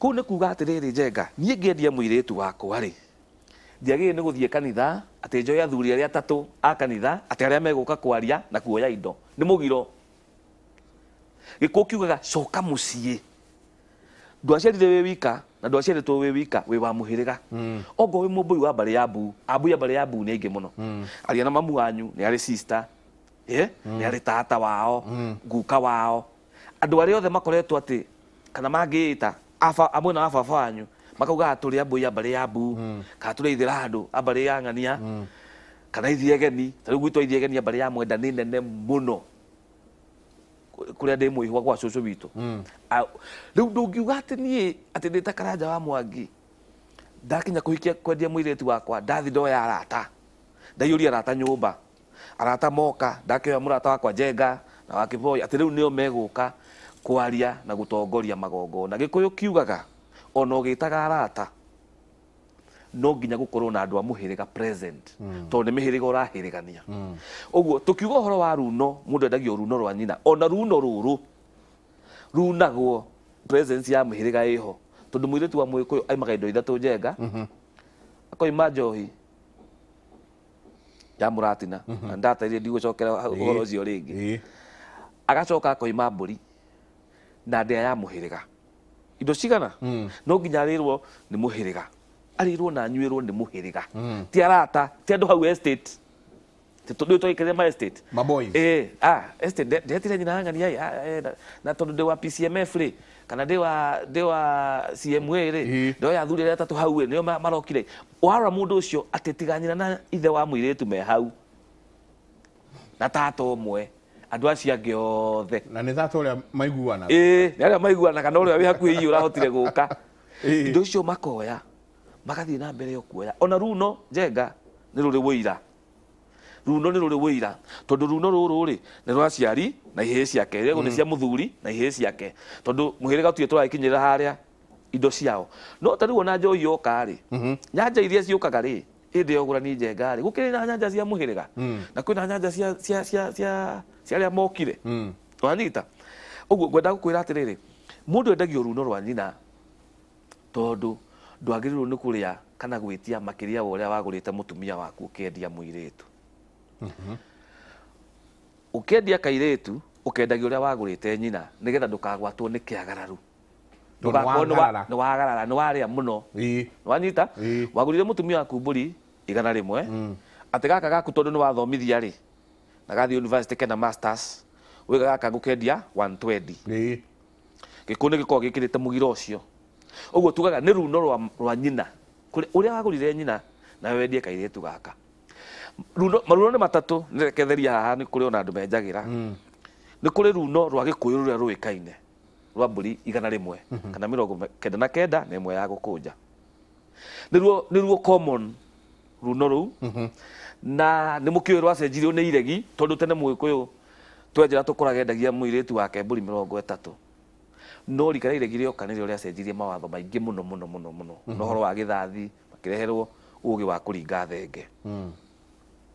kå u nä kuga atä rä rä njenga niä ngä endia må irä tu wakwa rä ndiagä nä gå thiä kanitha atä njoe athuri arä a tatå a kanitha atä arä a megå ka kwaria na kuoya indo nä må giro gä kå kiugaga coka må ciä wika na ndwaciarĩtwo wĩ wika wĩ wa ga hmm. ongo wĩ mũmbũi wa mbarĩ ya mbu ambui a ya mbu nĩ aingĩ mũno hmm. aria na mamu wanyu nä arä sister ĩ hmm. nĩ tata wao guka wao arä a othe makoretwo atä kana mangĩĩta na wa baba wanyu makaugaga tũrĩ ambui a mbarĩ ya mbu kana tũrĩ ithĩra andũ a mbarĩ ya ng'ania kana ithiegeni tarĩu gwitũ ithiegeni a ya mwenda nä nene no kuria ndi mwihu wa gwa cucu witu hmm. riu ndungiuga ati nie ati ndi ta karanja wa mwangi ndakinya kuhikia kwendia mwirĩtu wakwa ndathi ndoya arata ria arata mba arata moka ndakioya rata wakwa njenga na u nä o megå ka kwaria na gũtongoria magongona gĩkũyũ kiugaga ona ũgĩtaga arata no nginya korwo na andu a muhiriga present mm. rahä rä gania mihiriga mm. urahirigania tå kiuga tukiuga uhoro wa runo mundu endagia runo rwa nyina ona runo ruru runagwo ä ya tondå iho irä muiritu wa yå aimaga indo ithatu njenga mm-hmm. akoima njohi ya muratina mm -hmm. å ndigũcokera cio rä ngä agacoka akoima ri na ndĩa ya ga indo cigana mm. no nginya hä rä ga arirwo na anyuirwo ni muhiriga mm. ti arata ti andå hau estate ti to twagä ma estate eh ah estate de ndetire nyina ng'ania ah, eh, na tondu de wa pcmf rä kana de wa de wa cma rä ya thuri arä atatå hau ni o marokire warora må ndå å cio na ithe wa muiretu me hau na tata å mwe andå acio angä othe na ni tata å maiguana eh ni ä maiguana kana a maiguanaga na å rä a wä hakuä indo icio makoya magathiä na mbere yo kuoya ona runo njenga nä rå rä wå runo nä rå rä wå ira tondå runo rå rä nä rwa ciari na ihä ciake rego nä mm. cia må thuri na ihä ciake tondå må hä rä ga tuä tå ragäkinyä rä ra harä a indo ciao no tarä u ona njoi yoka-rä mm-hmm. nyanja iria ciåkaga rä ĩndĩ yogũrani kä gũkĩrĩ na nyanja cia mũhĩrĩga mm. na kwĩna nyanja cia cia cia cia cia arĩa mokire mm. wanyita ũguo ngwenda gũkwĩra atĩrĩrĩ mũndũ endagio runo rwa nyina tondå ndwagĩrĩirwo nĩ kũrĩa kana gwĩtia makĩria wa ũrĩa wagũrĩte mũtumia waku ũkĩendia mũirĩtu mhm. ũkĩendia kairĩtu ũkendagia ũrĩa wagũrĩte nyina nĩgetha ndũkagwatwo nĩ kĩagararũ ndũgakorwo nĩ wagarara nĩ warĩa mũno wanyita wagũrire mũtumia waku mbũri igana rĩmwe mm. atĩ gaka gaku tondũ nĩ wathomithia rĩ na gathi university kena masters wĩga gaka ngũkendia 120 gĩkũ nĩ gĩkoragwo gĩkĩrĩte mũgiro ũcio uguo tugaga nä runo rwa, rwa nyina å rä a wagå nyina na wendie kairä runo maruno nä matatå nä reketheria haha ni kuri rä ona andå menjagä ra kuri hmm. nä kå rä runo rwa gä kå yå rå kaine rwa mbå ri igana rä mwe hmm. kana mä rongo kenda na kenda ni mwe ya gå kå nja nä ruo common runo rå u hmm. na nä må kä å rwacenjirio nä iregi tondå tene mwä kå yå twenjä tå kå må irä tu wake mbå ri mä rongo no rika rä regire oka nä rä o rä acenjirie mawatho maingä må no må no må no må no na mm-hmm. horo wa gä thathi makä reherwo gä wa kũringa thenge mm.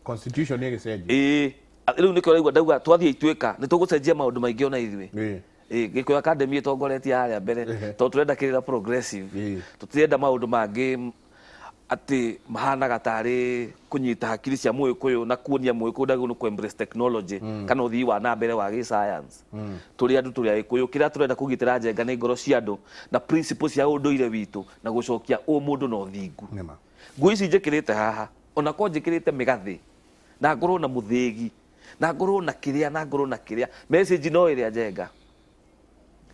constitution nĩ ĩgĩcenjia ĩĩ rĩu nĩkĩo ũraigua ndauga twathiĩ ituĩka nĩ tũgũcenjia maũndũ maingĩ ona ithuĩ ä Academy harä a mbere rä ra tå progressive maå ndå mangä ati mahana tarä kunyita nyita hakiri cia mwä na kuonia mwä kå ndagä gå embrace technology mm. kana å wa na mbere wa gi science mm. tå rä andå tå rä agä kå yå kä njenga ni ngoro cia andå na principles cia å ndå ire na gucokia cokia mundu må na å thingu nguo ici njä kä haha ona ko njä migathi na ngorwo na muthigi na ngorwo na kiria na ngorwo na kiria message no ä njenga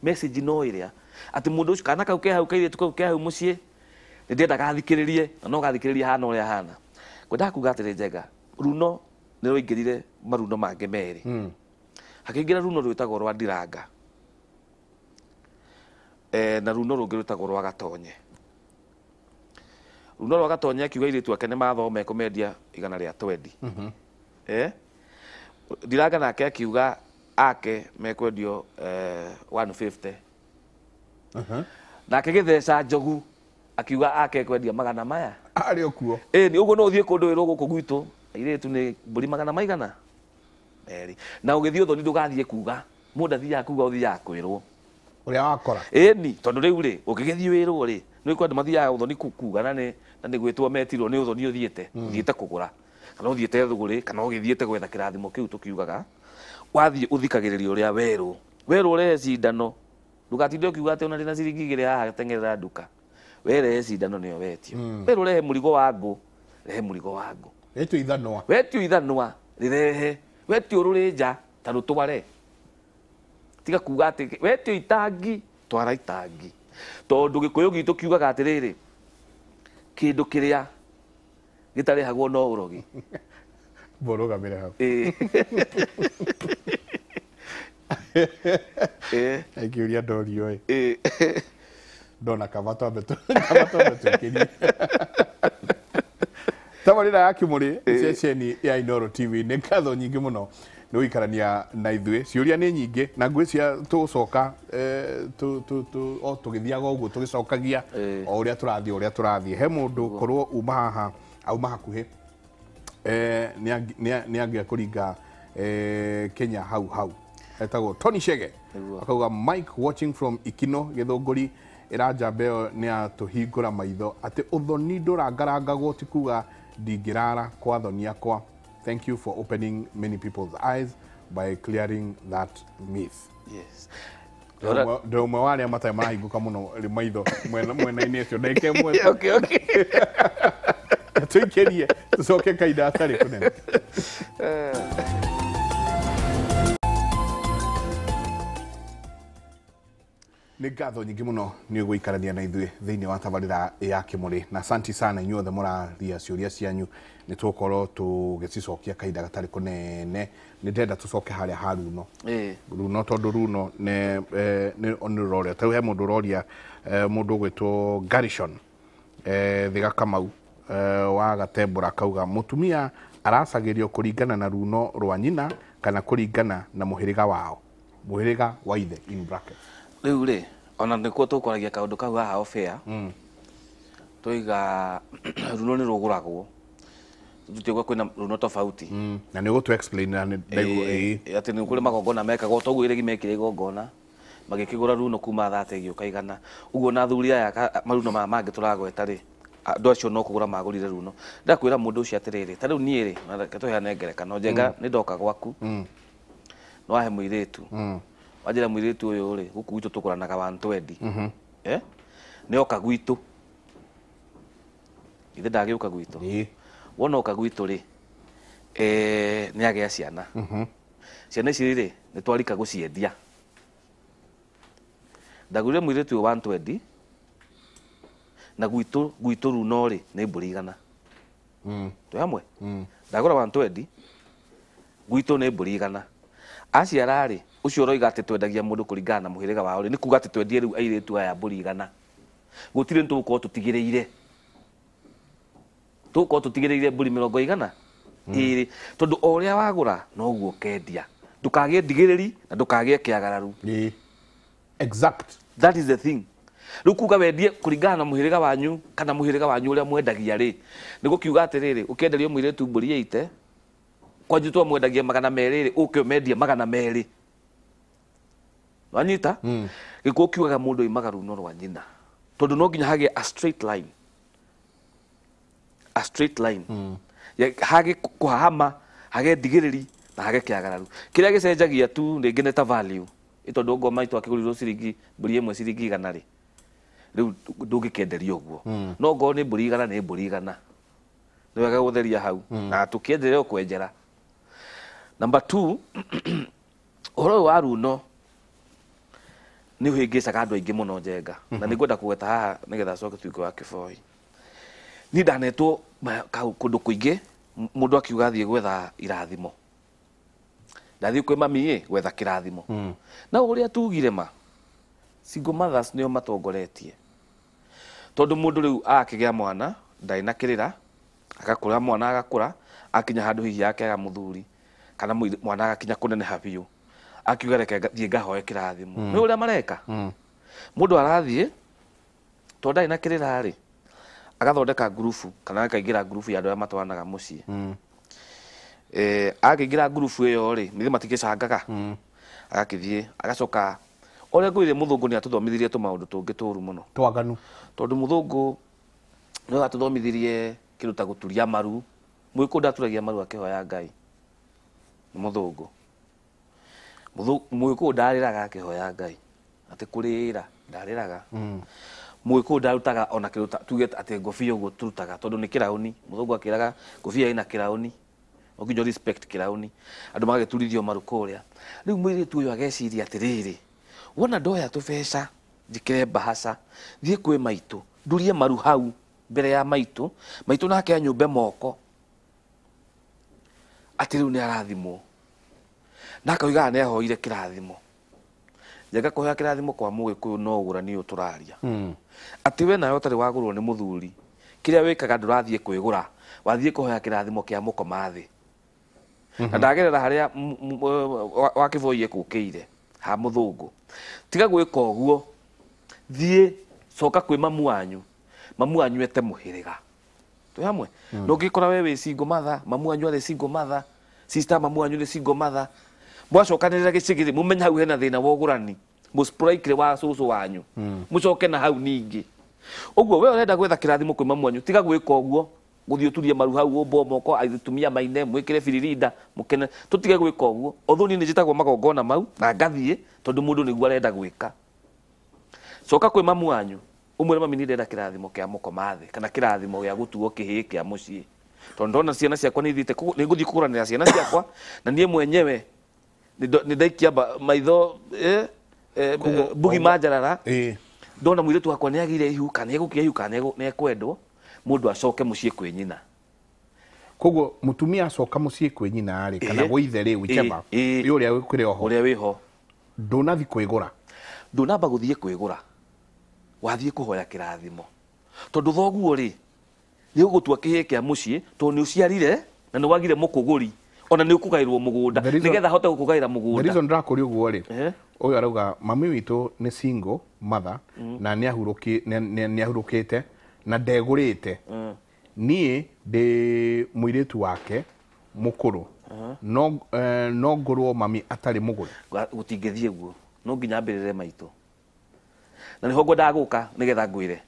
message no ä ati mundu atä kana kau ke hau kairä tu kau ke hau ndiendaga thikiririe na no gathikiriria hana a hana ngwendaga kuga rä njega runo nä rire maruno mangä merä hmm. hakäingä ra runo tagwo rwa ndiranga e, na runo rå ngä tagwo rwa gatonye runo rwa gatonye akiuga irä ake nä mathoma mendia igana rä a twendi mm-hmm. e, ndiranga nake akiuga ake mekwendio 150 e, uh-huh. nake gä theca njogu akiuga ake kwendia magana maya arĩ okuo ĩ nĩ ũguo no ũthiĩ kũndũ wĩrwo gũkũ gwitũ tu nĩ mbũri magana maigana merĩ na ũgĩthiĩ ũthoni ndũgathiĩ kuga mũndũ athiaga kuga ũthiaga kwĩrwo ũrĩa wakora ĩni tondũ rĩu rĩ ũkĩgĩthiĩ wĩrwo rĩ nĩ kwendũ mathiaga ũthoni kuga na nĩ na nĩ gwĩtwo metirwo nĩ ũthoni ũthiĩte hmm. ũthiĩte kũgũra kana ũthiĩte thũgũrĩ kana ũgĩthiĩte gwetha kĩrathimo kĩu tũkiugaga wathiĩ ũthikagĩrĩria ũrĩa werũ werũ ũrehe cindano ndũgatinde ũkiuga atĩ ona ndĩ na ciringi igĩrĩ haha teng'erera nduka wele cindano nä yo wetio mm. rå rehe må rigo wa ngå rehe må rigo wa ngå wetio ithanwa rä rehe wetio rå rä nja ta rå tware tiga kuga atä wetio itangi twara itangi tondå gä kå yå gitå kiugaga atä rä rä kä ndå kä rä a gä tarä hagwo no å rogi gamä re hau ä å ria ndona kavato ametwĩkĩrie tabarĩra ya kĩmũrĩ ceceni ya inoro tv nĩ ngatho nyingĩ mũno nĩ gũikarania na ithuĩ ciũria nĩ nyingĩ na ngwĩcia tũgũcoka eh, o tu ũguo tũgĩcokagia eh. o ũrĩa tũrathiĩ o ũrĩa tũrathiĩ he mũndũ korwo uma haha auma hakuhĩ eh, nĩ angĩa kũringa kenya hau hau etagwo tony shege akauga mike watching from ikino gĩthũngũri ĩranja mbeo ni yatũhingũra maitho atĩ ũthoni ndũrangarangagwo ti kuga ndingirara kwa thoni akwa thank you for opening many people's eyes by clearing that myth yes ndä å mwe wa arä a matarä marahingå må no maitho mwena-inä äcio ndagä ka mwe tå ingä rie tå coke kainda atarä kå nene eh. nä ngatho nyingä må no nä å gå na ithuä thä inä wa tabarä ya kä må rä na santi sana inyuothe må raria ciå ria cianyu nä tåkorwo tå gä cicokia kahinda gatarä kå nene nä ndenda tå coke harä a ha runo runo tondå runo nä rå roria tarä he må ndå å roria må ndå å gwä two garison thä gakamau wa gatembora kauga mutumia aracagĩrio kuringana na runo rwa nyina kana kuringana na muhiriga wao muhiriga wa ithe in brackets riu ri ona nikuo tukwaragia kaundu kau haha ofea hmm. tuiga runo ni ruguragwo tutiuga kwina runo tofauti hmm. na ni ugutu explain na ndaigu ii ati ni kuri magongona mekagwo toguo iregi mekire igongona magikigura runo kuma thate giuka igana uguo na athuri aya maruno maya mangi turagweta ri andå acio no kå gå ra magårire runo ndakwä ra må ndå å cio atä rä rä ta rä u niä rä tå heane ngerekano njenga hmm. nä ndoka gwaku no ahe må irä tu wanjira mwiritu uyu ri guku gwitu tukuranaga 120 mhm eh ni oka gwitu ithe ndagiuka gwitu ni wona oka gwitu ri eh ni agia ciana mhm ciana ici ri ni twarika guciendia ndagurire mwiritu uyu 120 na gwitu gwitu runo ri ni mburi igana mm. tå hamwe ndagå ra mm. wantwendi gwitå nä mbå ri igana aciara ucio roiga ati twendagia mundu kuringana kå na må wao ni kuga atä twendie riu airitu aya mbå gutire gå ko nä tu ko korwo tå mirongo igana ä tondu oria wagura a wagå ra noguo ũkendia ndå kagä e ndigä rä ri na ndå kagä e kä agararu rä u kuga wendie kå ringana na må wanyu kana må wanyu å rä a mwendagia rä nä gå kiuga atä rä rä å kenderio må irä tu mbå ri ä ite magana meri rä anyita hmm. gä kuo kiugaga må ndå aimaga runo rwa nyina tondå no nginya hagä a straight line a straight line mm. hagä kå hahama hagä ndigä rä ri na hage kä agararu kä rä a gä cenjagia tu rä ngä nä ta value ä tondå ngoma itå akä gå rirwo ciringi mbå ĩmwe ciringi igana rä rä u ndå ngä kenderia å guo hmm. no ngorwo nä mbå ri igana nä mbå ri igana nä wega gå theria hau hmm. na tå kä enderera å kwenjera namba å yå wa runo nä å hä ngä caga andå aingä må no njenga na mhm. nä ngwenda kå haha nä getha coke tuingo wa kä boi ni ndanetwo kå ndå kå ingä må ndå akiuga thiä gwetha irathimo ndathiä kwä mamiä gwetha kä rathimo mm. na å rä a tugire ma mothers nä o matongoretie tondå må ndå rä u agakä gä a mwana ndarä na kä rä ra agakå ra mwana agakå ra akinya handå hihi yake aga må thuri kana mwana agakinya kå neneha biå akiuga reke thiä ngahoe kä rathimo mm. nä å rä a mareka må mm. ndå arathiä tondå na kä rä rarä agathondeka ngurubu kana akaingä ra ngurubu ya andå arä a matwaranaga må ciä mm. ra ngurubu ä yo rä nä agacoka å rä a ngå ire må thå ngå nä atå thomithirie tå maå ndå tå ngä tå ru må no tondå må nä atå thomithirie kä ndå ta gå turia maru mwä kå ndaturagia maru akä hoya ngai nä må mwikå ndarä kä hoya ngai atä kå rä ra ndarä raga mwikå hmm. ndarutaga ona kä tuge atä ngobia å guo tå tondå nä kä raåni må thå ngå akä raga ngobia ä na kä raåni ũkinywo respect kĩraũni andũ magagĩturithio marũkũ ũrĩa rĩu mũirĩtu ũyũ ageciria atĩrĩrĩ wona ndoya tũbeca njĩkĩre mbahaca thiĩ kwĩ maitũ ndurie maru hau mbere ya maitå maitũ nake mbe moko rä u nä arathimwo na akoigaga nä ahoire kä rathimo njenga kå hea kä rathimo kwa må gä kå yå no å ra nä å tå raria hmm. atä we nawe å tarä wagå rwo nä må thuri kä rä a wä kaga ndå rathiä kwä gå ra wathiä kå hea kä rathimo kä a må koma thä na hmm. ndagerera harä a wakä boie kå kä ire ha må tiga gwä ka å guo thiä coka kwä mamu wanyu mamu wanyu ete må hä rä ga twä hamwe no hmm. ngä kora we wä cingo matha mamu wanyu arä cingo matha sister mamu wanyu rä cingo matha mwacokanirira gicigiri mumenye hau hena thina wogurani ugurani mucipuraikire wa cucu wanyu hmm. mucoke na hau ningi uguo we urenda gwetha kirathimo kwima mwanyu tiga gwika uguo guthii uturie maru hau umbo moko atumia maine mwikire biririnda mukene tutige gwika uguo uthuni ni njitagwo magongona mau na ngathii tondu mundu niguo arenda gwika coka kwĩ mamu wanyu ũmwĩre mami nĩ ndenda kĩrathimo kĩa mũkoma thĩ kana kĩrathimo gĩa gũtuo kĩhĩ kĩa mũciĩ tondũ ndona ciana ciakwa nĩ ithiĩte nĩ ngũthiĩ kũgũranĩra ciana ciakwa na niĩ mwenyewe nä ndaikia maitho mbugi ma njarara ndona mwirä tu wakwa nä agä ire ihu kana nä egå kä ihu kana nä ekwendwo må ndå acoke må ciä kwä nyina koguo må tumia acoka må ciä kwä nyina rä kana gå ithe rä wicema ä å rä a kwä rä oho å rä a wä ho ndå nathi kwä gå ra ndånamba gå thiä kwä gå ra wathiä kå hoya kä rathimo tondå thoguo rä nä å gå tua kä hä kä a må ciä tondå nä å ciarire na nä wagire må kå gå ri ona nä å mugunda nigetha getha hote gukugaira mugunda gaä ra må gånda ri ria å guo å eh? yå arauga mami witå nä single mother mm. na nä ahurå kä te na ndegå rä te mm. niä ndä må irä tu wake må kå rå no eh, ngå rwo mami atarä må gå gå tingä guo no nginya ambä maito maitå na nä hogo ngå ndagå ka nä getha ngwä re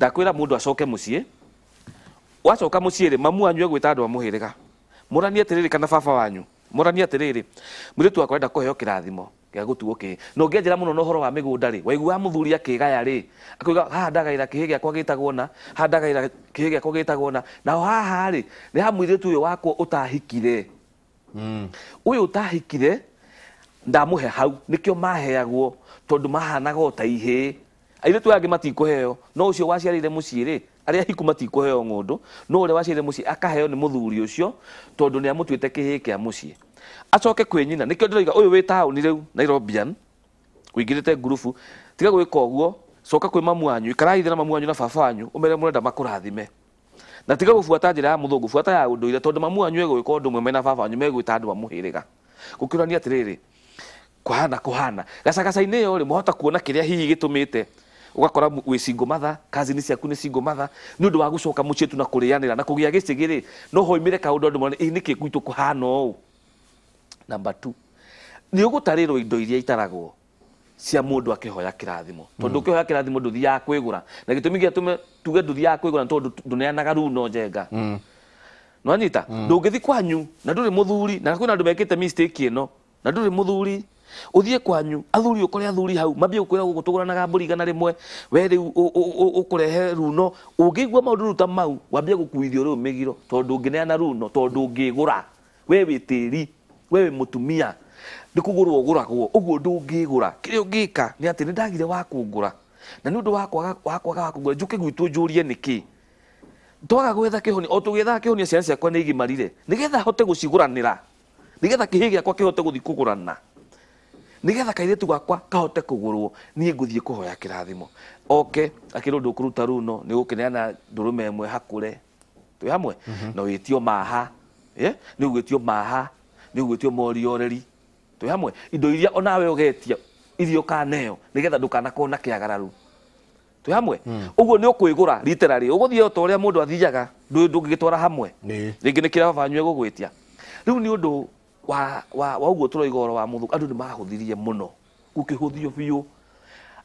ndakwä ra må ndå acoke må ciä wacoka må ciä rä mamu anyue gwä ta andå hä rä ga muranie atiriri kana baba wanyu muranie atiriri muritu akwenda enda kuheo kirathimo ya gutu tuo kä ngejira muno no na å horo wa mä gå waigu wa muthuri må thuri akä gaya rä akauga ra akwa gä tagwo na handagaä ra akwa gä na ha ha ri ni ha mwirä tu å yå wakwo å tahikire å hmm. yå å tahikire ndamå he hau nä kä o tondå mahanaga o ta ihä airä matikå heo no å cio waciarä ire må ciä aria hiku matikåheo ngå ndå no ole wacire muci waciaire må ciä akaheo nä må thuri å cio tondå nä amåtuä a må ciä acoke kwä nyina nä kä o ndä roiga å yå wä taåni rä u nairobian å ingä tiga gwä ka guo coka kwä mamu wanyu ikarai na mamu wanyu na baba wanyu umere murenda makurathime na tiga gufuata buata ya muthungu fuata ya å ndå ire mamu wanyu egå gä ka mwe na baba wanyu megwä ta andå gukirania må kuhana kuhana ga gå kä rania atä gacagaca-inä ä yo mwahota kuona kiria hihi gitumite ugakora wä single mother kazi ni nä cingo single mother ni ndå wa gå coka tu na kå na kå gicigiri no hoimä re kaå ndå andå mone ä nä kä gwitå kå hana å namba tu nä indo iria itaragwo cia mundu akihoya kirathimo tondu ukihoya mm-hmm. kirathimo ndu thia kwigura na gitumi gia tume tuge ndu thia kwigura tondu nduneanaga runo njenga mm. nwanyita mm. ndungithi kwanyu na nduri muthuri na kwina ndu mekite mistake ino na nduri muthuri uthie kwanyu athuri ukore athuri hau mambie gukwira gugutuguranaga mburi igana rimwe we ri ukurehe runo ungiigua maundu ruta mau wambie gukuithio riu migiro tondu ngineana runo tondu ngigura we witiri tiri we wi mutumia ndikugurwo uguragwo uguo ndungigura kiria ungika ni ati ndagire wa kungura na nä å ndå wa kwaga wa kå njå kä gwitå njå twaga gwetha kihoni honi o tå gä ciana ciakwa ni igimarire nä getha hote gucigura nira ranä ra getha kä hä gä akwa kä hote nigetha kairitu gakwa kahote kugurwo nie nguthie kuhoya kirathimo oke akiru ndå kå ruta rä no nä gå kä neana ndå rå me mwe hakå twä hamwe mhm. na wä tio maha ye å gwä tio maha nä å mori oreri morioreri twä hamwe indo iria onawe å getia irio kaneo nä getha ndå kiagararu na kä agararu twä hamwe å guo nä å kwä gå ra gå thiä rä a athiaga gä twara hamwe rä ngä nä kä gugwetia riu ni gå gwä tia u wa wa wa uguo turoiga oro wa muthu andu ni mahuthirie muno gukihuthio biu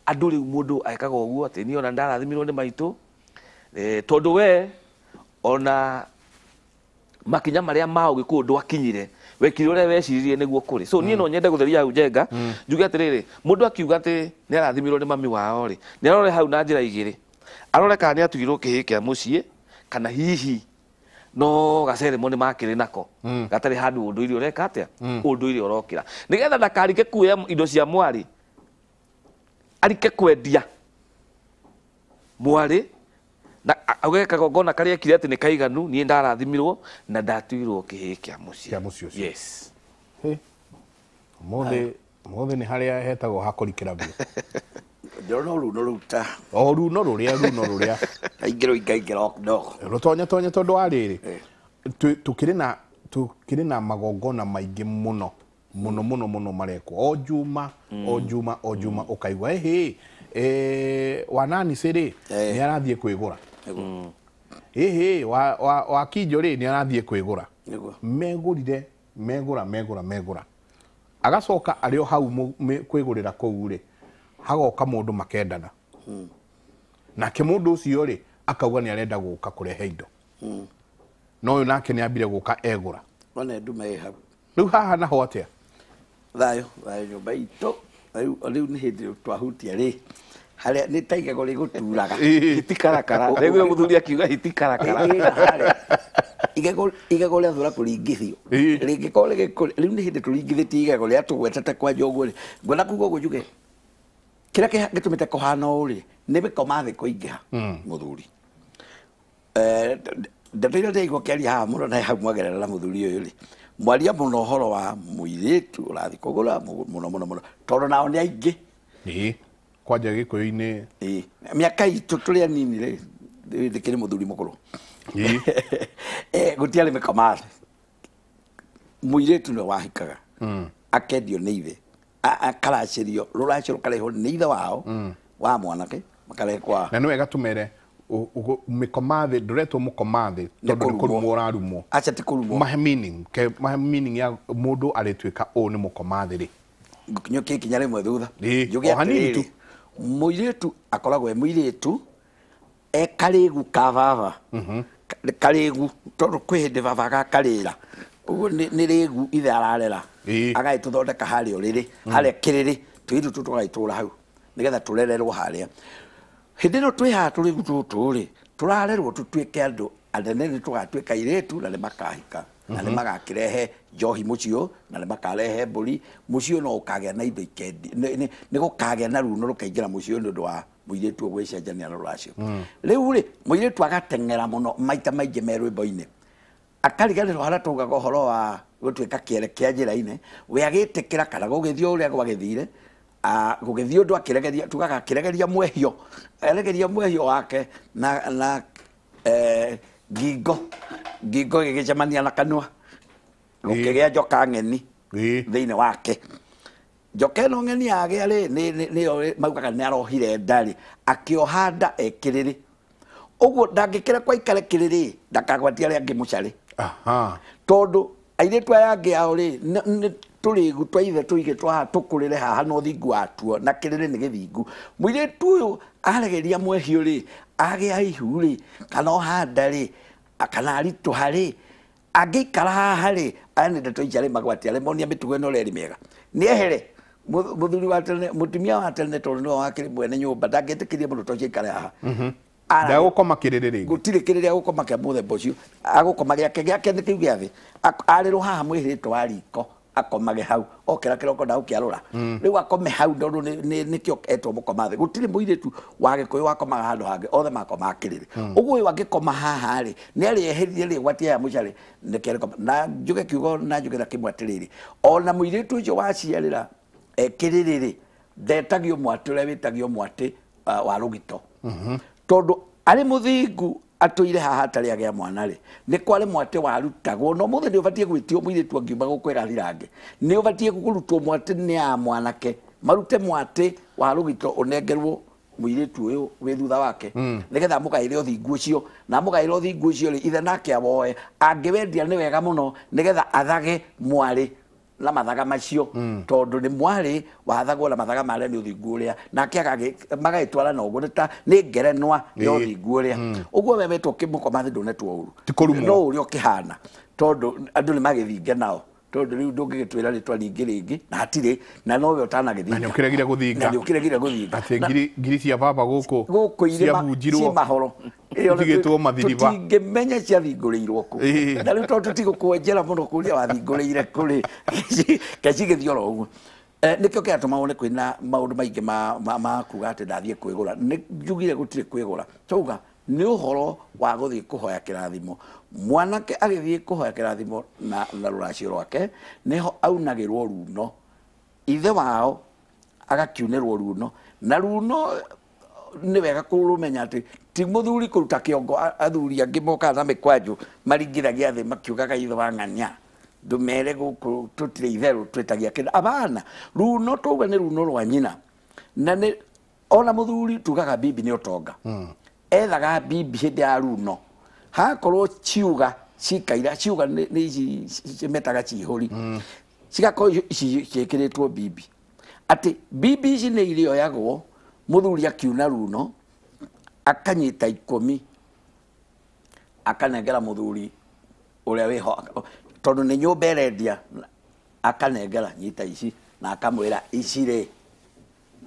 andu ri mundu aikaga uguo ati ni ona ndarathimirwo ni maitu eh tondu we ona makinya maria ma ugiku ndwakinyire wekire uria weciririe niguo kuri so mm. nie no nyende gutheria hau njenga mm. njuge atiriri mundu akiuga ati ni arathimirwo ni mami wao ri ni arore hau na njira igiri arore kana ni atugirwo kihii kia mucii kana hihi no gaceremo nä makire nako mm. gatarä handå å ndå ire å reka atä a å mm. ndå ire å rokä ra nä getha ndakarike kuoya indo cia mwarä arike kwendia mwarä na ageka gogona karä ekire atä nä kaiganu niä ndarathimirwo na ndatuirwo kä hä kä a må yes. he thä nä harä a hetagwo hakå rikä ra no runo rå ta o runo rå rä a runo rå rä a aingä rå ingaingä rå tonya tonya tondå wa rä rä tå rä na tå na magongona maingä må no må no må no må no marekwo o juma o mm. juma o njuma å kaigua ähä wanani cä rä eh. nä arathiä kwä gå ra ähä mm. wakinjo rä nä arathiä kwä gå ra megå rire megå ra megå ra megå ra agacoka arä o hau kwä gå rä ra kå u hagoka mundu makendana mm. nake mundu ucio ri akauga ni arenda guka kurehe indo mm. no uyu nake ni ambire guka egura ona nduma ä hau rä u haha naho atä a thayå thayå nyå mba itå rä u nä hä twahutia rä harä a nä ri guturaga gå turaga hitikarakara rä muthuri akiuga hitikarakara igego rä athå ra kå ringithio rä ngä korwo rä u nä hä ndä tå ringithä tie igego rä a tå gwetete kwanja å guo ngona kuga å guo njuge kä rä a gä tå mä te kå hana å rä nä mä koma thä kå ingä ha må mm. thuri eh, ndeto iria ndä ndäigwo käaria haha må no na mwagerera na må thuri å yå rä mwaria må no å horo wa må irä tu å rathiä kå gå ra må no må no må no tondå nao nä aingä kwanja gä kå yå inä mä aka itå tå rä a nini rä ndä kä rä må thuri må kå rå eh, gå tiarä mä komathä må irä tu nä wahikaga mm. akendio nä ithe akaracerio ruracio rukarehwo nä ithe wao mm. wa mwanake makarehkwa na nä wega tumere mere mä koma thä ndå retwo må koma thå tondå nä kå rumwo å rarumwo ya må ndå arä tuä ka å nä må koma rä kä kinya rä mwe thutha njå tu må irä tu akoragwo e må irä tu ekarä gu ka vava mhm. karä gu tondå kwä hä ndä vava gakarä ra uguo nä rä gu ithe ararera agagä thondeka harä å rä rä harä a kä rä rä twä tå tågagä ra hau nä getha tå rererwo harä a hä ndä ä no twä haha tå rä gu tåtå rä tå rarerwo tå tuä ke andå anene nä tå gatuä ka irä tu na nä makahika na nä mhm. magakä rehe njohi må ciå na nä makarehe mbå ri må ciå no å kagä na indo ikendi nä gå kagä na runo rå kaingä ra må ciå nä å ndå wa må irä tu å gwä cenjania rå racio mm. rä u rä må irä tu agateng'era må no maita maingä merwä mbo-inä akariganirwo haratugaga horo wa ka kiere kia njira ine we agitikira kana githire a go githio undu akiregeria tugaga kiregeria mwehio aregeria mwehio wake na na eh, ngingo ngingo gigicemania na kanua gukigia njoka ng'eni thiini wake njoka no ng'eni yagĩa rĩ nĩyo maugaga nĩ arohire ndari akĩoha nda ekĩrĩrĩ ũguo ndangĩkĩra kwa ikare kiriri dakagwatia ri angĩ tondå airĩtu aya angä ao rä tå rä gu twa ithe tå igä two tå kå rä re haha na å thingu watuo na kä rä rä nä gä thingu må irä tu å yå aregeria mwehiå rä agä aihu rä kana handa rä kana aritå ha rä angä ikara haha rä aya nä ndetwo icarä magwati arä monia mä tugo ä no reri mä ega nä ehere må thuri wa tene må tumia wa tene tondå nä we wakä rä mwene nyå mba ndangä tä kä rie må ndå tocio ikare haha mm-hmm ndegåkoma kä rä rä rä gå tirä kä rä rä agåkoma kä a må themba å cio agåkoma gä ake gä ake nä kä u gä athä arä rå haha mwä hä twa riko akomage hau okera kiroko ndau kiarura mm. riu akome hau ndoru nikio etwo mukoma thi gutire muiritu wa gikuyu wakomaga handu hangi othe makoma akirire mm. uguo wangikoma haha ri ni ari eheririe ri gwatia ya mucari nikereko na njuge kiugo na njugera kimwe atiriri ona tu muiritu ucio waciarira ekiririri ndetagio mwatire witagio mwati uh, wa rugito mm -hmm tondu ari muthingu atwire haha tari agä a mwanarä nä kwarä mwate warutagwo no må thä nä å batiä gwä tio må irä tu angiuma gå kwä rarirange nä å batiä gå rutwo mwatĩ nä ya mwanake marute mwate wa rå gito å nengerwo muiritu uyu wi thutha wake mm. nigetha mugaire uthingu ucio na mugaire uthingu ucio ri ithe nake awoe angiwendia ni wega muno getha athage mwari na mathaga macio mm. tondu ni mwari wathagwo na mathaga mare ni uthingu uria nake magaitwara na uguo ta ni ngerenwa ya uthingu uria uguo mm. we wetwo kimuko mathi ndunetwo uru no uri ukihana tondu andu ni magithinge nao tondu riu ndungigitwira ritwa ringi ringi na hatiri na nowe utanagithinga na ukiregire guthinga na ukiregire guthinga ati ngiri ngiri cia baba guku guku cia mahoro tigitwo mathiriba tutingimenya ciathingũrĩirwo kũ na rĩu tondũ tũtigũkwenjera mũno kũrĩa wathingũrĩire kũrĩ gĩcigĩthiĩ oro ũguo e, nĩkĩo kĩatũma wone kwĩna maũndũ maingĩ ma kuga atĩ ndathiĩ kwĩgũra nĩ njugire gũtirĩ kwĩgũra twauga nĩ ũhoro wa gũthiĩ kũhoya kĩrathimo mwanake agithie kuhoya kirathimo na na ruracio rwake niho aunagirwo runo ithe wao agakiunirwo runo na runo nä wega kå rå menya atä ti må thuri kå ruta kä ongo athuri angä mokaga na mä kwanjå maringä thä makiugaga ithe wa nganya ndå mere gå kå tå tirä itherå twä tagia kä abana runo twauga nä runo rwa nyina na ona må thuri tugaga bibi nä å tonga mm. ethaga bibi hä ndä ya runo hakorwo ciuga cikaira ciuga nä ici cimetaga cihå ri cigakorwo ici ciäkä rä two bibi atä bibi ici nä irĩoyagwo må thuri akiuna runo akanyita ikumi akanengera må thuri å rä a wä ho tondå nä nyå mba ärendia akanengera nyita ici na akamwä ra ici rä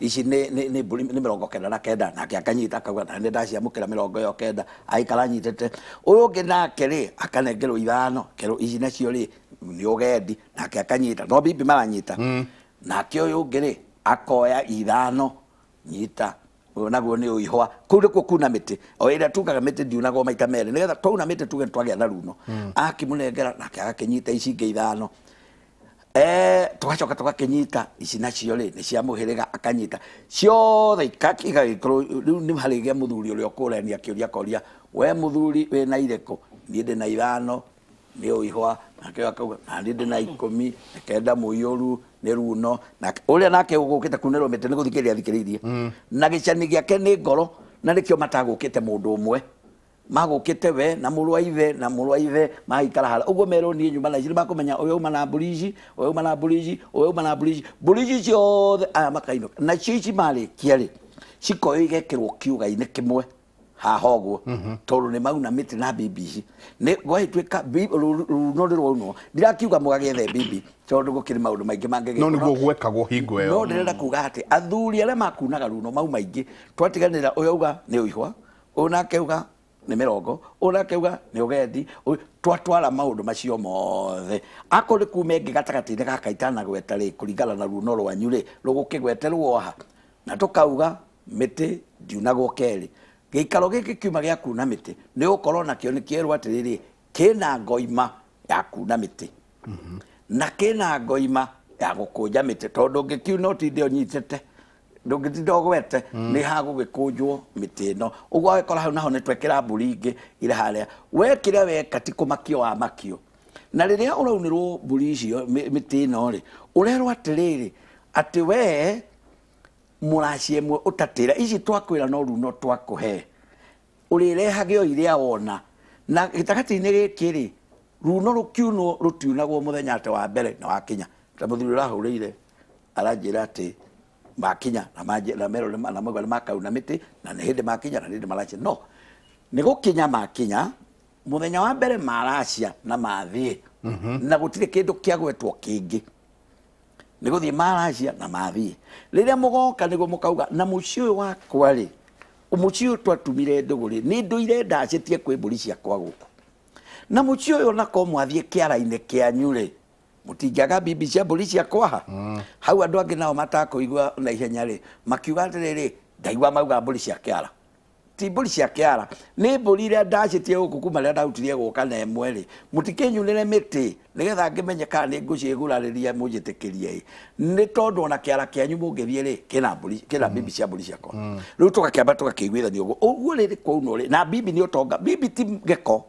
ici nä mä rongo kenda na kenda nake akanyita akauga na nä ndaciamå kä ra mä rongo ä yo kenda aikara nyitete å yå ngä nake rä akanengerwo ici å gendi no å yå ngä akoya nä å ihwa kå u nä kuna o a tugaga mä maita getha tuge runo hmm. agakä ici ithano eh tugacoka tugakinyita ici nacio rä nä cia må hä rä ga akanyita ciothe igagä korwo rä u nä harä gä må thuri å rä a å kå rania akä å ria akoria we må thuri wä na irekå niä ndä na ithano nä å ihwa nake å akauga na nä ndä mm. na ikå kenda må iå ru nä runo å rä a nake gå kä te kunärwo mä te nä gå thikä rä a thikä rä irie na gä cani gä ake nä ngoro na nä kä o matagå kä te må ndå å mwe magukite we na murwa ithe na murwa ithe magaikara hara uguo merwo nie nyumba na jiri makumenya uyu uma na mburici uyu uma na mburici uyu uma na mburici mburici ciothe na chichi mali marikia chiko ige igekirwo kiuga ine kimwe ha haha å ni mauna miti tä na mbibi ici gwahituä ka runo no rwaunwo no må kiuga mbibi tondå gå kä rä maå ndå maingä mangegno nä guo gwekagwo hingo ä no ndirenda kuga ati athuri ale a makunaga runo mau maingä twatiganira ra å yå auga nä å uga nä mä rongo å rä akauga nä å gendi twatwara maå ndå macio mothe akorwo rä kume ngä gatagatä-inä gakaitana gweta rä kå ringana na runo rwanyu rä rå gå kä gwete ha na tå kauga mä tä ndiunagwo kerä gä ikaro gä kä kiuma gä akuna kuna mä tä nä gå korwo nakä o nä kä atä rä rä kä na ngoima ya kuna mä tä mhm. na kä na ngoima ya gå kå nja mä tä tondå ngä kiuna å tinde å nyitete ndungithinda ũgwete nĩ hagũgĩkũnjwo mĩtĩ ĩno ũguo agĩkora hau naho nĩ twekĩra mbũri ingĩ irĩ harĩa wekĩre weka makio kũmakio makio na rĩrĩa ũraunĩrwo mbũri icio mĩtĩ ĩno rĩ ũrerwo atĩrĩrĩ atĩ wee mũraci ĩmwe ũtatĩra ici twakwĩra no runo twakũhe ũrĩrehage o iria wona na gĩtagatĩ-inĩ gĩkĩ rĩ runo rũkiunwo rũtiunagwo mũthenya atĩ wa mbere na wakinya ta mũthuri ũrahũrĩire aranjĩra atĩ makinya na maji na mero na magwa na makau na miti na nä makinya na nä hä ndä no nä gå kinya makinya må thenya wa mbere maracia na mathiä mhm. na gå tirä kä ndå kä gwetwo kä ngä nä gå thiä maracia na mathiä rä rä a må goka nä guo må kauga na må ciä å wakwa må å twatumire ndå ni nduire nä ndå ire ndacä tie kwä mbå ri ciakwa na må ciä å yå nakorwo mwathiä kä ara mutigaga bibi cia mburi ciakwaha mm. hau andu angä nao matakåigua na ihenya ri makiuga atä rä rä mauga mbå cia kiara ti mbå cia kiara ni nä ri iria ndacä tie kuma rä a ndarutirie guka na ä ri må tikä nyunä re mä tä nä getha ngä menye kana nä ngå cigå rarä ria må njä tä kä rie nä tondå ona kä ara kä anyu må ngä thiä bibi cia mbå ri ciakwa mm. rä u tå gakä amba tå gakä iguithania å guo na bibi ni å bibi ti geko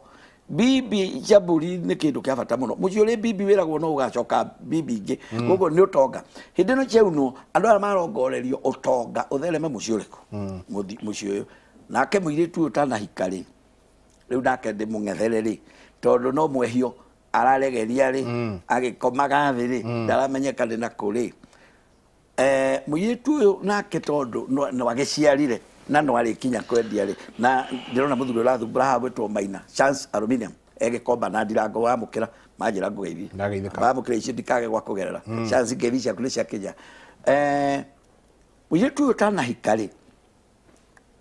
bibi ya nä kä ndå kä a bata må no må ciå rä bibi wä ragwo no å gacoka bibi ingä hmm. koguo nä å tonga hä ndä ä no ciaunwo andå arä a marongorerio å tonga å thereme må ciå rä kå hmm. må ciå å yå nake må irä tu å tanahika rä rä u nake ndä må ng'ethere rä tondå no mwehio araregeria rä hmm. agä komaga thä rä ndaramenyeka mm. rä na kå rä eh, må irä tu å yå nake tondå no agä ciarire no, na no ari kinya kwendia rä na ndirona muthuri må thuri å rathumbå maina chance aluminium ege koba na ndirango wa mukira majira ra manjä ra ngå geithie wamå kä ra icio ndikage gwa kå gerera hmm. chance ngeithi ciaku nä ciakinya eh, må tu utana yå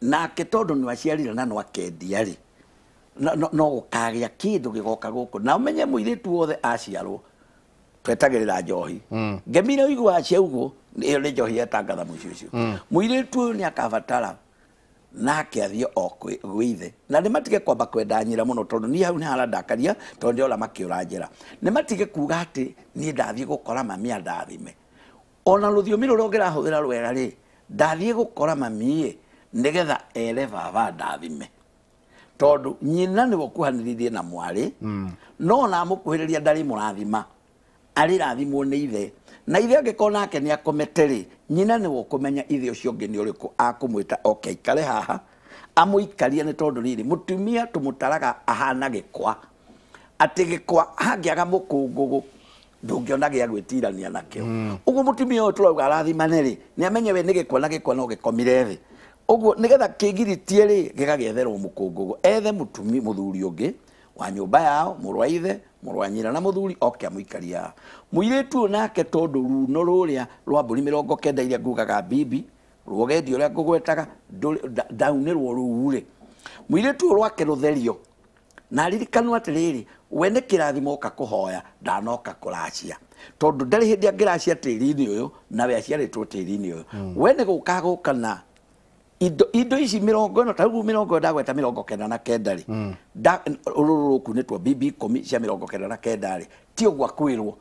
na ketodo ni tondå na no akendia rä no gå kagä a kä ndå gä na umenye menye tu wothe aciarwo twetagä rä ra njohi hmm. ngemire å iguaciaugå ä yo nä njohi etangatha må cio cio må irä tu å yå nake athie o gwä ithe na nä matige kwamba kwenda nyä må no tondå niä hau nä harandakaria tondå ndä ona makä å ra njä ra nä matige kuga atä niä ndathiä gå kora mami andathime ona rå thiomi rå rä a å ngä rahå thä ra rwega rä ndathiä gå kora mamiä nä getha ere ndathime tondå nyina nä wokuhanä na mwarä mm. no na må kuhä rä ria ndarä må rathima arä rathimwo nä ithe na ithe angĩkorwo nake ni akomete ri nyina ni gũkũmenya ithe ucio ũngĩ ni uriku akumwita oke aikare haha amũikaria ni tondu riri mutumia tumutaraga ahana gĩkwa atĩ gĩkwa hangĩaga mũkũngũgũ ndũngĩona gĩa gwĩtirania nakĩo hmm. ũguo mutumia ũyũ turauga arathimane rĩ ni amenye we ni gikwa na gikwa no gĩkomire thĩ ũguo nĩgetha kĩgiritie rĩ gĩgagĩetherwo mũkũngũgũ ethe mutumi muthuri ũngĩ wa nyũmba yao mũrũ wa ithe mũrũ nyina na muthuri oke amũikaria muiretu å nake tondå runo rå rä a rwa mbå ri mä rongo kenda iria ngugaga bibi rwogendi å rä a ngågwetaga ndaunä rwo rå urä muiretu å rwake rå therio na aririkanwo atä rä rä we nä kä rathimo oka kå hoya ndanoka kå racia tondå ndarä hä ndä angä racia tä ri-inä å yå nawe aciarä two tä ri-inä å yå hmm. we nä gå kaga gå kana indo indo ici mirongo ĩno tarĩu mĩrongo ĩyo ndagweta mĩrongo kenda na kenda rĩ hmm. rũrũ rũkunĩtwo mbibi ikũmi cia mĩrongo kenda na kenda rĩ ti ũguo akwĩrwo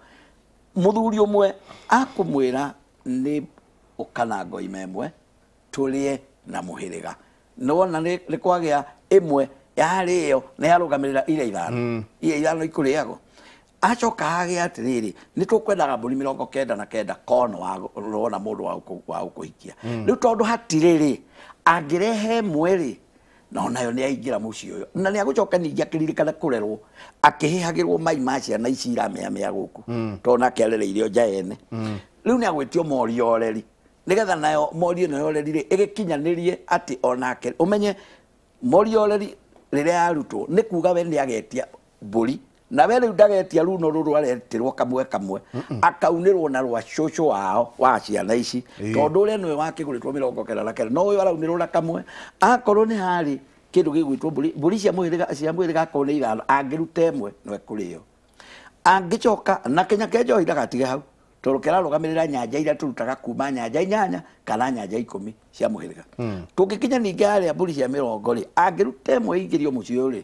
muthuri umwe akumwira ni ukana ngoima imwe tulie na muhiriga nona ni kwagia imwe yarä yo ne yarå rä iria ithano hmm. iria ithano ikå rä agwo acoka hagä atärä nä tå kwendaga mbå ri mä rongo kenda na kenda kono rona må ndå wa gå kå hikia hmm. rä u tondå hatirä rä angä rehe no nayo nä aingira må ciä å yå na nä agå coka ningä kana kå rerwo akĩhĩhagä rwo mai ma na ici iramä a a gå kå hmm. tondå nake arereirio nja ene hmm. rä u nä agwä tio mori oreri nä getha nayo mori ä oreri yorerirä ä gä kinyanä rie atä onake å menye mori oreri rä rä a arutwo nä kuga we nä agetia mbå ri nawe rä u ndagetia runo ruru rå aretä rwo kamwe kamwe akaunirwo na rwa cåcå wao wa ciana ici tondu å rä a nä we wakä kenda na kenda no å yå araunä na kamwe akorwo ni hari kindu gigwitwo gä gwätwo cia mwä rä gakorwo nä ithano angä ruta ä mwe no ekå rä o na kenya kenjohi ndagatige hau tondå kä rarå gamä nyanja iria turutaga rutaga kuma nyanja inyanya kana nyanja ikumi cia må hä rä ga hmm. tå ngä kinya ningä harä cia mirongo ri angirute angä ruta ä mwe ingä rio må ciå rä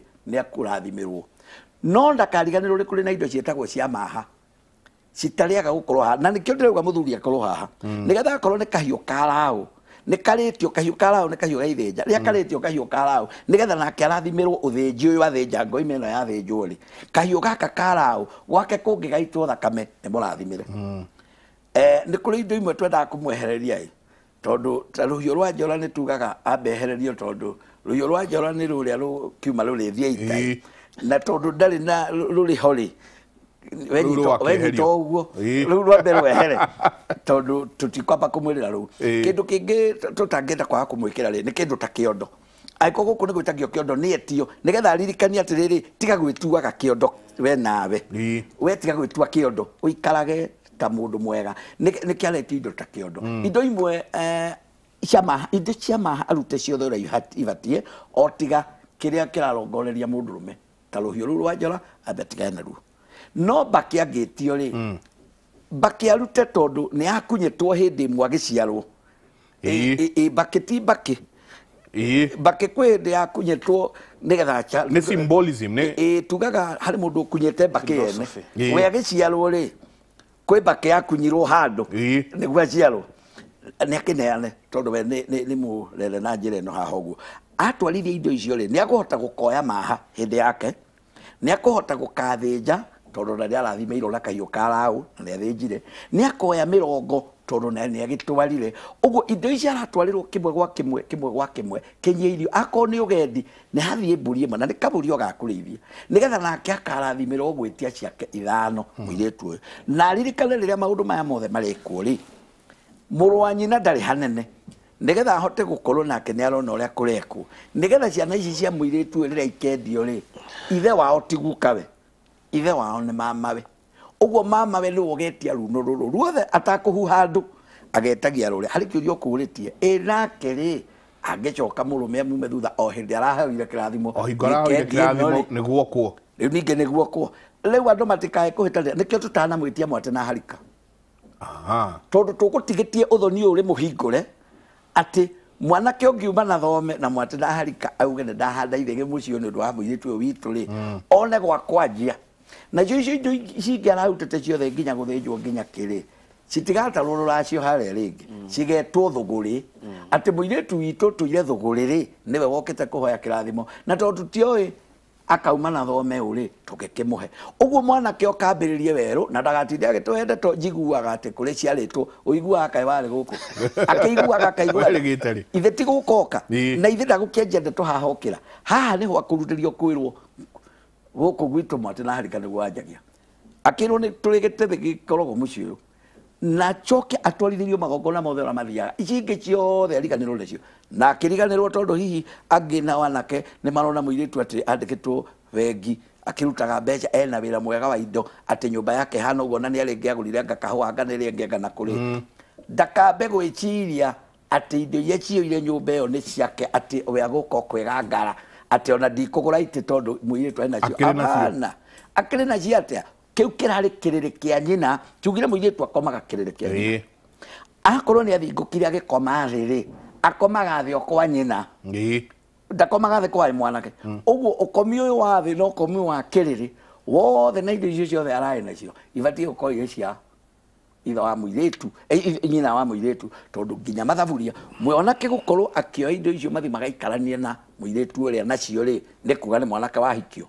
no ndakariganirwo nä kå rä na indo ciätagwo cia maha citarĩaga gũkorwo haha na nĩkĩo ndĩrauga mũthuri akorwo haha hmm. nĩgetha akorwo nĩ kahiũ ka raũ nĩ karĩtio kahiũ ka raũ nĩ kahiũ ga ithĩnja rĩrĩa hmm. karĩtio kahiũ ka raũ nĩgetha nake arathimĩrwo ũthĩnji ũyũ athĩnja ngoima ĩno yathĩnjwo rĩ kahiũ gaka karao raũ gwake kũngĩgaitwo thakame ni murathimire hmm. eh ni kuri indo imwe twendaga kumwehereria ĩ tondu ta rũhiũ rwa njora ni tugaga ambehererio tondu rũhiũ rwa njora nĩ rũrĩa kiuma ruri thiaita na tondu ndari na rurihori wenyito uguo riu mbere wehere tondu tutikwamba kumwirira riu kindu kingi tutangenda kwaga kumwikira ri ni kindu ta kiondo angiko guku ni gwitagio kiondo ni etio getha aririkania atiriri tiga gwituaga kiondo we nawe we tiga gwitua kiondo uikarage ta mundu mwega ni kiareti indo ta kiondo hmm. indo imwe eh, ciama indo ciama arute ciothe uria ibatie otiga tiga kä rä a kä rarongoreria må ndå rå me ta ruhiå rå rwa njora ambe naruo no mbakä angä tio rä mbakä hmm. arute tondå nä two hä ndä mwagä agä ciarwo mbake ti mbakä mbake kwä hä ndä two nä getha tugaga harä må ndå å te mbake yene we agä ciarwo rä kwä mbake yakunyirwo handå nä guo aciarwo nä akä neane tondå we nä må rere na njä ra ä no haha å guo atwarithia indo icio rä nä akå hota gå koya maha hä yake nä akå hota gå kathä nja tondå na nä na kahiå karaå na nä athä nä akoya mä rongo tondå na nä agä twarire å guo indo ici aratwarä rwo kä gwa kä mwe kä mwe gwa kä mwe kä nyä irio akorwo nä å gendi nä hathiä mburi ä na nä kamburi ogakå rä irie nä getha nake akarathimä ra å gwä tia ciake ithano må irä tu å yå na aririkane rä rä a maå ndå maya mothe marekwo rä må rå ndarä hanene nigetha ahote gukorwo nake ni arona uria kureku nigetha ciana ici cia muiritu rira ikendio ri ithe wao tigukawe ithe wao ni mamawe uguo mamawe ni ugetia runo ruru ruothe atakuhuha ndu agetagia rure harä kä å ria å kå rä tie ä nake rä angä coka må me mume thutha o hä ndä araheire kä rathimo nä guokwo rä u ningä nä guokwo rä u andå matikae kå hä tarä nä kä o tå tanamwä tia mwate na harika tondå tå gå tigä tie å thoni å rä må hingå re atä mwanake å ngiuma na thome na na ndaharika auge nä ndahanda irege må cio nä å ndå wa må irä tu å witå rä hmm. one gwakwanjia nacio icio indo cingäara rutete ciothe nginya gå thä nginya kä rä citigatarwo rå racio hare a rä ngä hmm. cigetwo thå gå rä hmm. atä må irä tu witå tå ire thå gå rä rä nä we wokete kå hoya kä rathimo na tondå tioä akauma na thome ũrĩ tũgĩkĩmũhe ũguo mwanake rie werå na ndagatinde agĩtũhende to njiguaga atĩ kũrĩ ciarĩtwo ũiguaga kaĩ warĩ gũkũ akĩiguaga akaigua ithe ti koka na ithe ndagũkĩenjia hahokä ra haha nĩho akũrutĩrio kwĩrwo gũkũ gwitũ mwatĩ na harikani gwanjagia akĩrwo nĩ tũrĩ gĩtĩ gĩkoragwo mũciĩ ũyũ na nacoke atwarithirio magongona mothe ona mathiaga ici ingä ciothe ariganä rwo na akä riganä rwo tondå hihi angä na wanake nä marona må irä tu atä andä two bengi akirutaga mbeca ena wira mwega wa indo atä nyå mba yake hana å guo na nä arä ngä agå rire ngakahå nga nä rä ngengana kå rä mm. ndakambe gwä ciria atä indo iria cioire nyå mba ä yo nä ciake atä we agå ka kwega ngara atä ona ndikå gå ra itä tondå må irä tu enacio akana akä rä nacio atä kä u kä rarä kä rä rä kä a nyina tiugire må irä tu akomaga a nyina akorwo nä athingå kire agä koma thä rä akomaga thä okwa nyina ndakomaga thä kwarä mwanake å hmm. guo å komi å yå wa thä na å komi wa kä rä rä wothe na indo icio ciothe ararä nacio ibatiä gå korwo irä cia itha wa muiretu nyina wa muiretu tondu nginya mathaburia mwanake gukorwo akioa indo icio mathi magaikarania na muiretu uria nacio ri ni kuga ni mwanake wahikio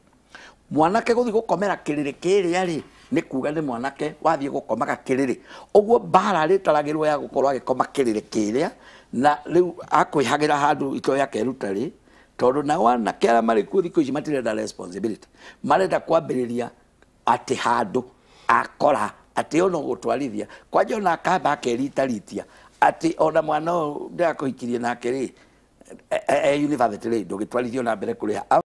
mwanake gå thiä gå komera kä rä rä kä nä kuga nä mwanake wathiä gå kiriri ugwo rä rä å guo taragä rwo ya gå korwo agä koma kä kä rä a na riu u handu hagä ra handå itoä akeruta rä tondå nao anake arä a marä kuo thikå ici matirenda marenda kwambä rä ria atä handå akora ati ona gå twarithia kwanja ona akamba akeritaritia ati ona mwana å nake e, e, university rä ndå na mbere kå ha